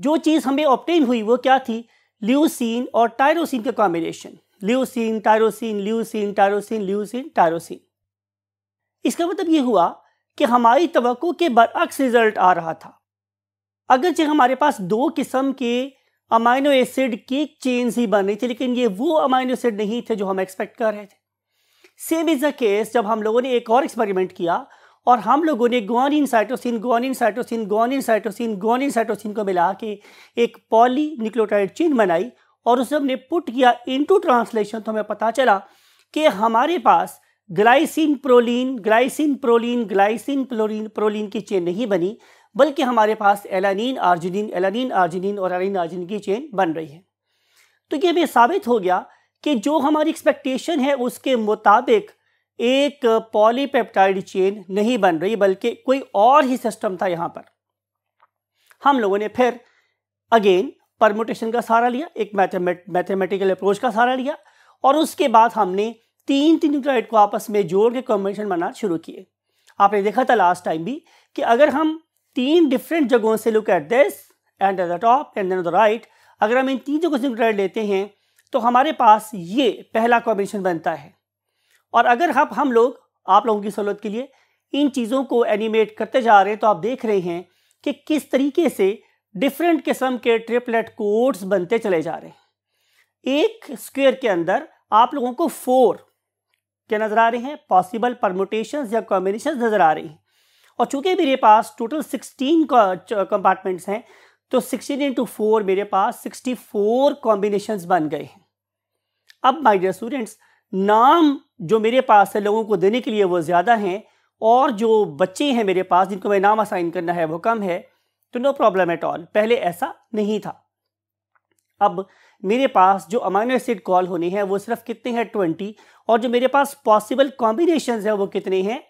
जो चीज़ हमें ऑप्टेन हुई वो क्या थी ल्यूसिन और टायरोसिन का combination leucine tyrosine leucine tyrosine leucine tyrosine इसका मतलब ये हुआ कि हमारी तो के बरअक्स रिजल्ट आ रहा था अगरचे हमारे पास दो किस्म के अमाइनो एसिड की चेन्स ही बन रही थी लेकिन ये वो अमाइनो एसिड नहीं थे जो हम एक्सपेक्ट कर रहे थे सेम इज़ द केस जब हम लोगों ने एक और एक्सपेरिमेंट किया और हम लोगों ने guanine cytosine guanine cytosine guanine cytosine guanine cytosine को मिला के एक पॉली निक्लोटाइड चेन बनाई और उसे हमने पुट किया इनटू ट्रांसलेशन तो हमें पता चला कि हमारे पास glycine proline glycine proline glycine proline proline की चेन नहीं बनी बल्कि हमारे पास एलानीन आर्जिनिन एलानीन आर्जिनिन और एलानीन आर्जिनिन की चेन बन रही है तो ये हमें साबित हो गया कि जो हमारी एक्सपेक्टेशन है उसके मुताबिक एक पॉलीपेप्टाइड चेन नहीं बन रही बल्कि कोई और ही सिस्टम था यहाँ पर हम लोगों ने फिर अगेन परमोटेशन का सहारा लिया एक मैथमेटिकल अप्रोच का सहारा लिया और उसके बाद हमने तीन तीन न्यूक्लाइड को आपस में जोड़ के कॉम्बिनेशन बनाना शुरू किए आपने देखा था लास्ट टाइम भी कि अगर हम तीन डिफरेंट जगहों से look at this and at the top and then the right अगर हम इन तीन जगहों से न्यूक्लाइड लेते हैं तो हमारे पास ये पहला कॉम्बिनेशन बनता है और अगर हम हम लोग आप लोगों की सहूलत के लिए इन चीज़ों को एनिमेट करते जा रहे हैं तो आप देख रहे हैं कि किस तरीके से डिफरेंट किस्म के ट्रिपलेट कोड्स बनते चले जा रहे हैं एक स्क्वेयर के अंदर आप लोगों को फोर क्या नज़र आ रहे हैं पॉसिबल परमोटेशन या कॉम्बिनेशन नज़र आ रही हैं और चूंकि मेरे पास टोटल सिक्सटीन कंपार्टमेंट्स हैं तो सिक्सटीन इंटू फोर मेरे पास सिक्सटी फोर कॉम्बिनेशन बन गए हैं अब माई डियर स्टूडेंट्स नाम जो मेरे पास है लोगों को देने के लिए वो ज़्यादा हैं और जो बच्चे हैं मेरे पास जिनको मैं नाम असाइन करना है वो कम है तो नो प्रॉब्लम एट ऑल पहले ऐसा नहीं था अब मेरे पास जो अमाइनो एसिड कॉल होने हैं वो सिर्फ कितने हैं ट्वेंटी और जो मेरे पास पॉसिबल कॉम्बिनेशन है वो कितने हैं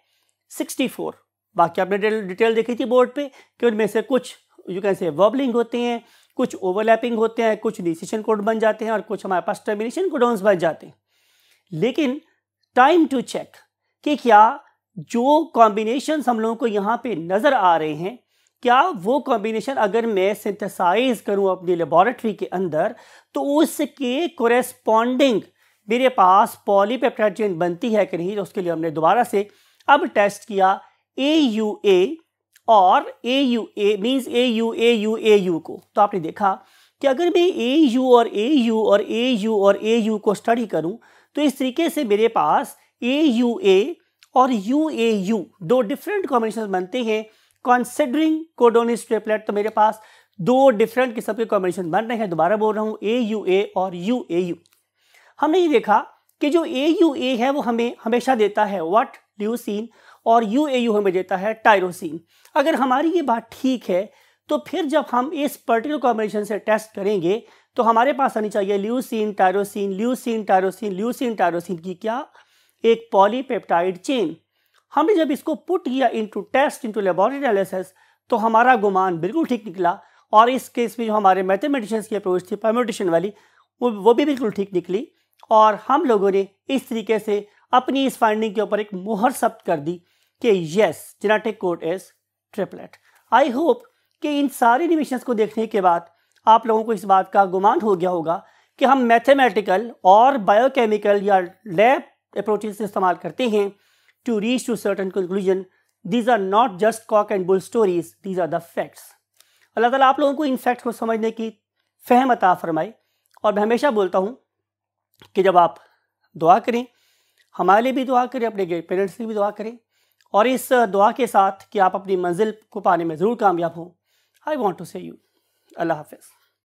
सिक्सटी फोर बाकी आपने डिटेल देखी थी बोर्ड पे कि उनमें से कुछ यू कैन से वॉबलिंग होते हैं कुछ ओवरलैपिंग होते हैं कुछ डिसीशन कोड बन जाते हैं और कुछ हमारे पास टर्मिनेशन कोडोन्स बन जाते हैं लेकिन टाइम टू चेक कि क्या जो कॉम्बिनेशन हम लोगों को यहाँ पे नज़र आ रहे हैं क्या वो कॉम्बिनेशन अगर मैं सिंथेसाइज करूँ अपनी लेबॉरेटरी के अंदर तो उसके कोरेस्पॉन्डिंग मेरे पास पॉलीपेप्टाइड बनती है कि नहीं तो उसके लिए हमने दोबारा से अब टेस्ट किया ए यू ए और A U A means A U A U A U को तो आपने देखा कि अगर मैं ए यू और ए यू और ए यू और ए यू को स्टडी करूं तो इस तरीके से मेरे पास ए यू ए और यू ए यू दो डिफरेंट कॉम्बिनेशन बनते हैं कॉन्सिडरिंग कोडोनिस ट्रिपलेट तो मेरे पास दो डिफरेंट किस्म के कॉम्बिनेशन बन रहे हैं दोबारा बोल रहा हूँ ए यू ए और यू ए यू हमने ये देखा कि जो ए यू ए है वो हमें हमेशा देता है वाट ल्यूसिन और यू ए यू हमें देता है टायरोसिन अगर हमारी ये बात ठीक है तो फिर जब हम इस पर्टिकुलर कॉम्बिनेशन से टेस्ट करेंगे तो हमारे पास आनी चाहिए leucine tyrosine leucine tyrosine leucine tyrosine की क्या एक पॉलीपेप्टाइड चेन हमने जब इसको पुट किया into test into laboratory analysis तो हमारा गुमान बिल्कुल ठीक निकला और इस केस में जो हमारे मैथमेटिशियंस की अप्रोच थी परम्यूटेशन वाली वो वो भी बिल्कुल ठीक निकली और हम लोगों ने इस तरीके से अपनी इस फाइंडिंग के ऊपर एक मोहर सब्त कर दी कि yes genetic code is triplet I hope कि इन सारी डिविशंस को देखने के बाद आप लोगों को इस बात का गुमान हो गया होगा कि हम मैथमेटिकल और बायोकेमिकल या लैब अप्रोचेज इस्तेमाल करते हैं to reach to certain conclusion these are not just cock and bull stories these are the facts अल्लाह ताला आप लोगों को इन फैक्ट्स को समझने की फहम अता फरमाए और मैं हमेशा बोलता हूँ कि जब आप दुआ करें हमारे लिए भी दुआ करें अपने पेरेंट्स के भी दुआ करें और इस दुआ के साथ कि आप अपनी मंजिल को पाने में ज़रूर कामयाब हों I want to say you अल्लाह हाफिज़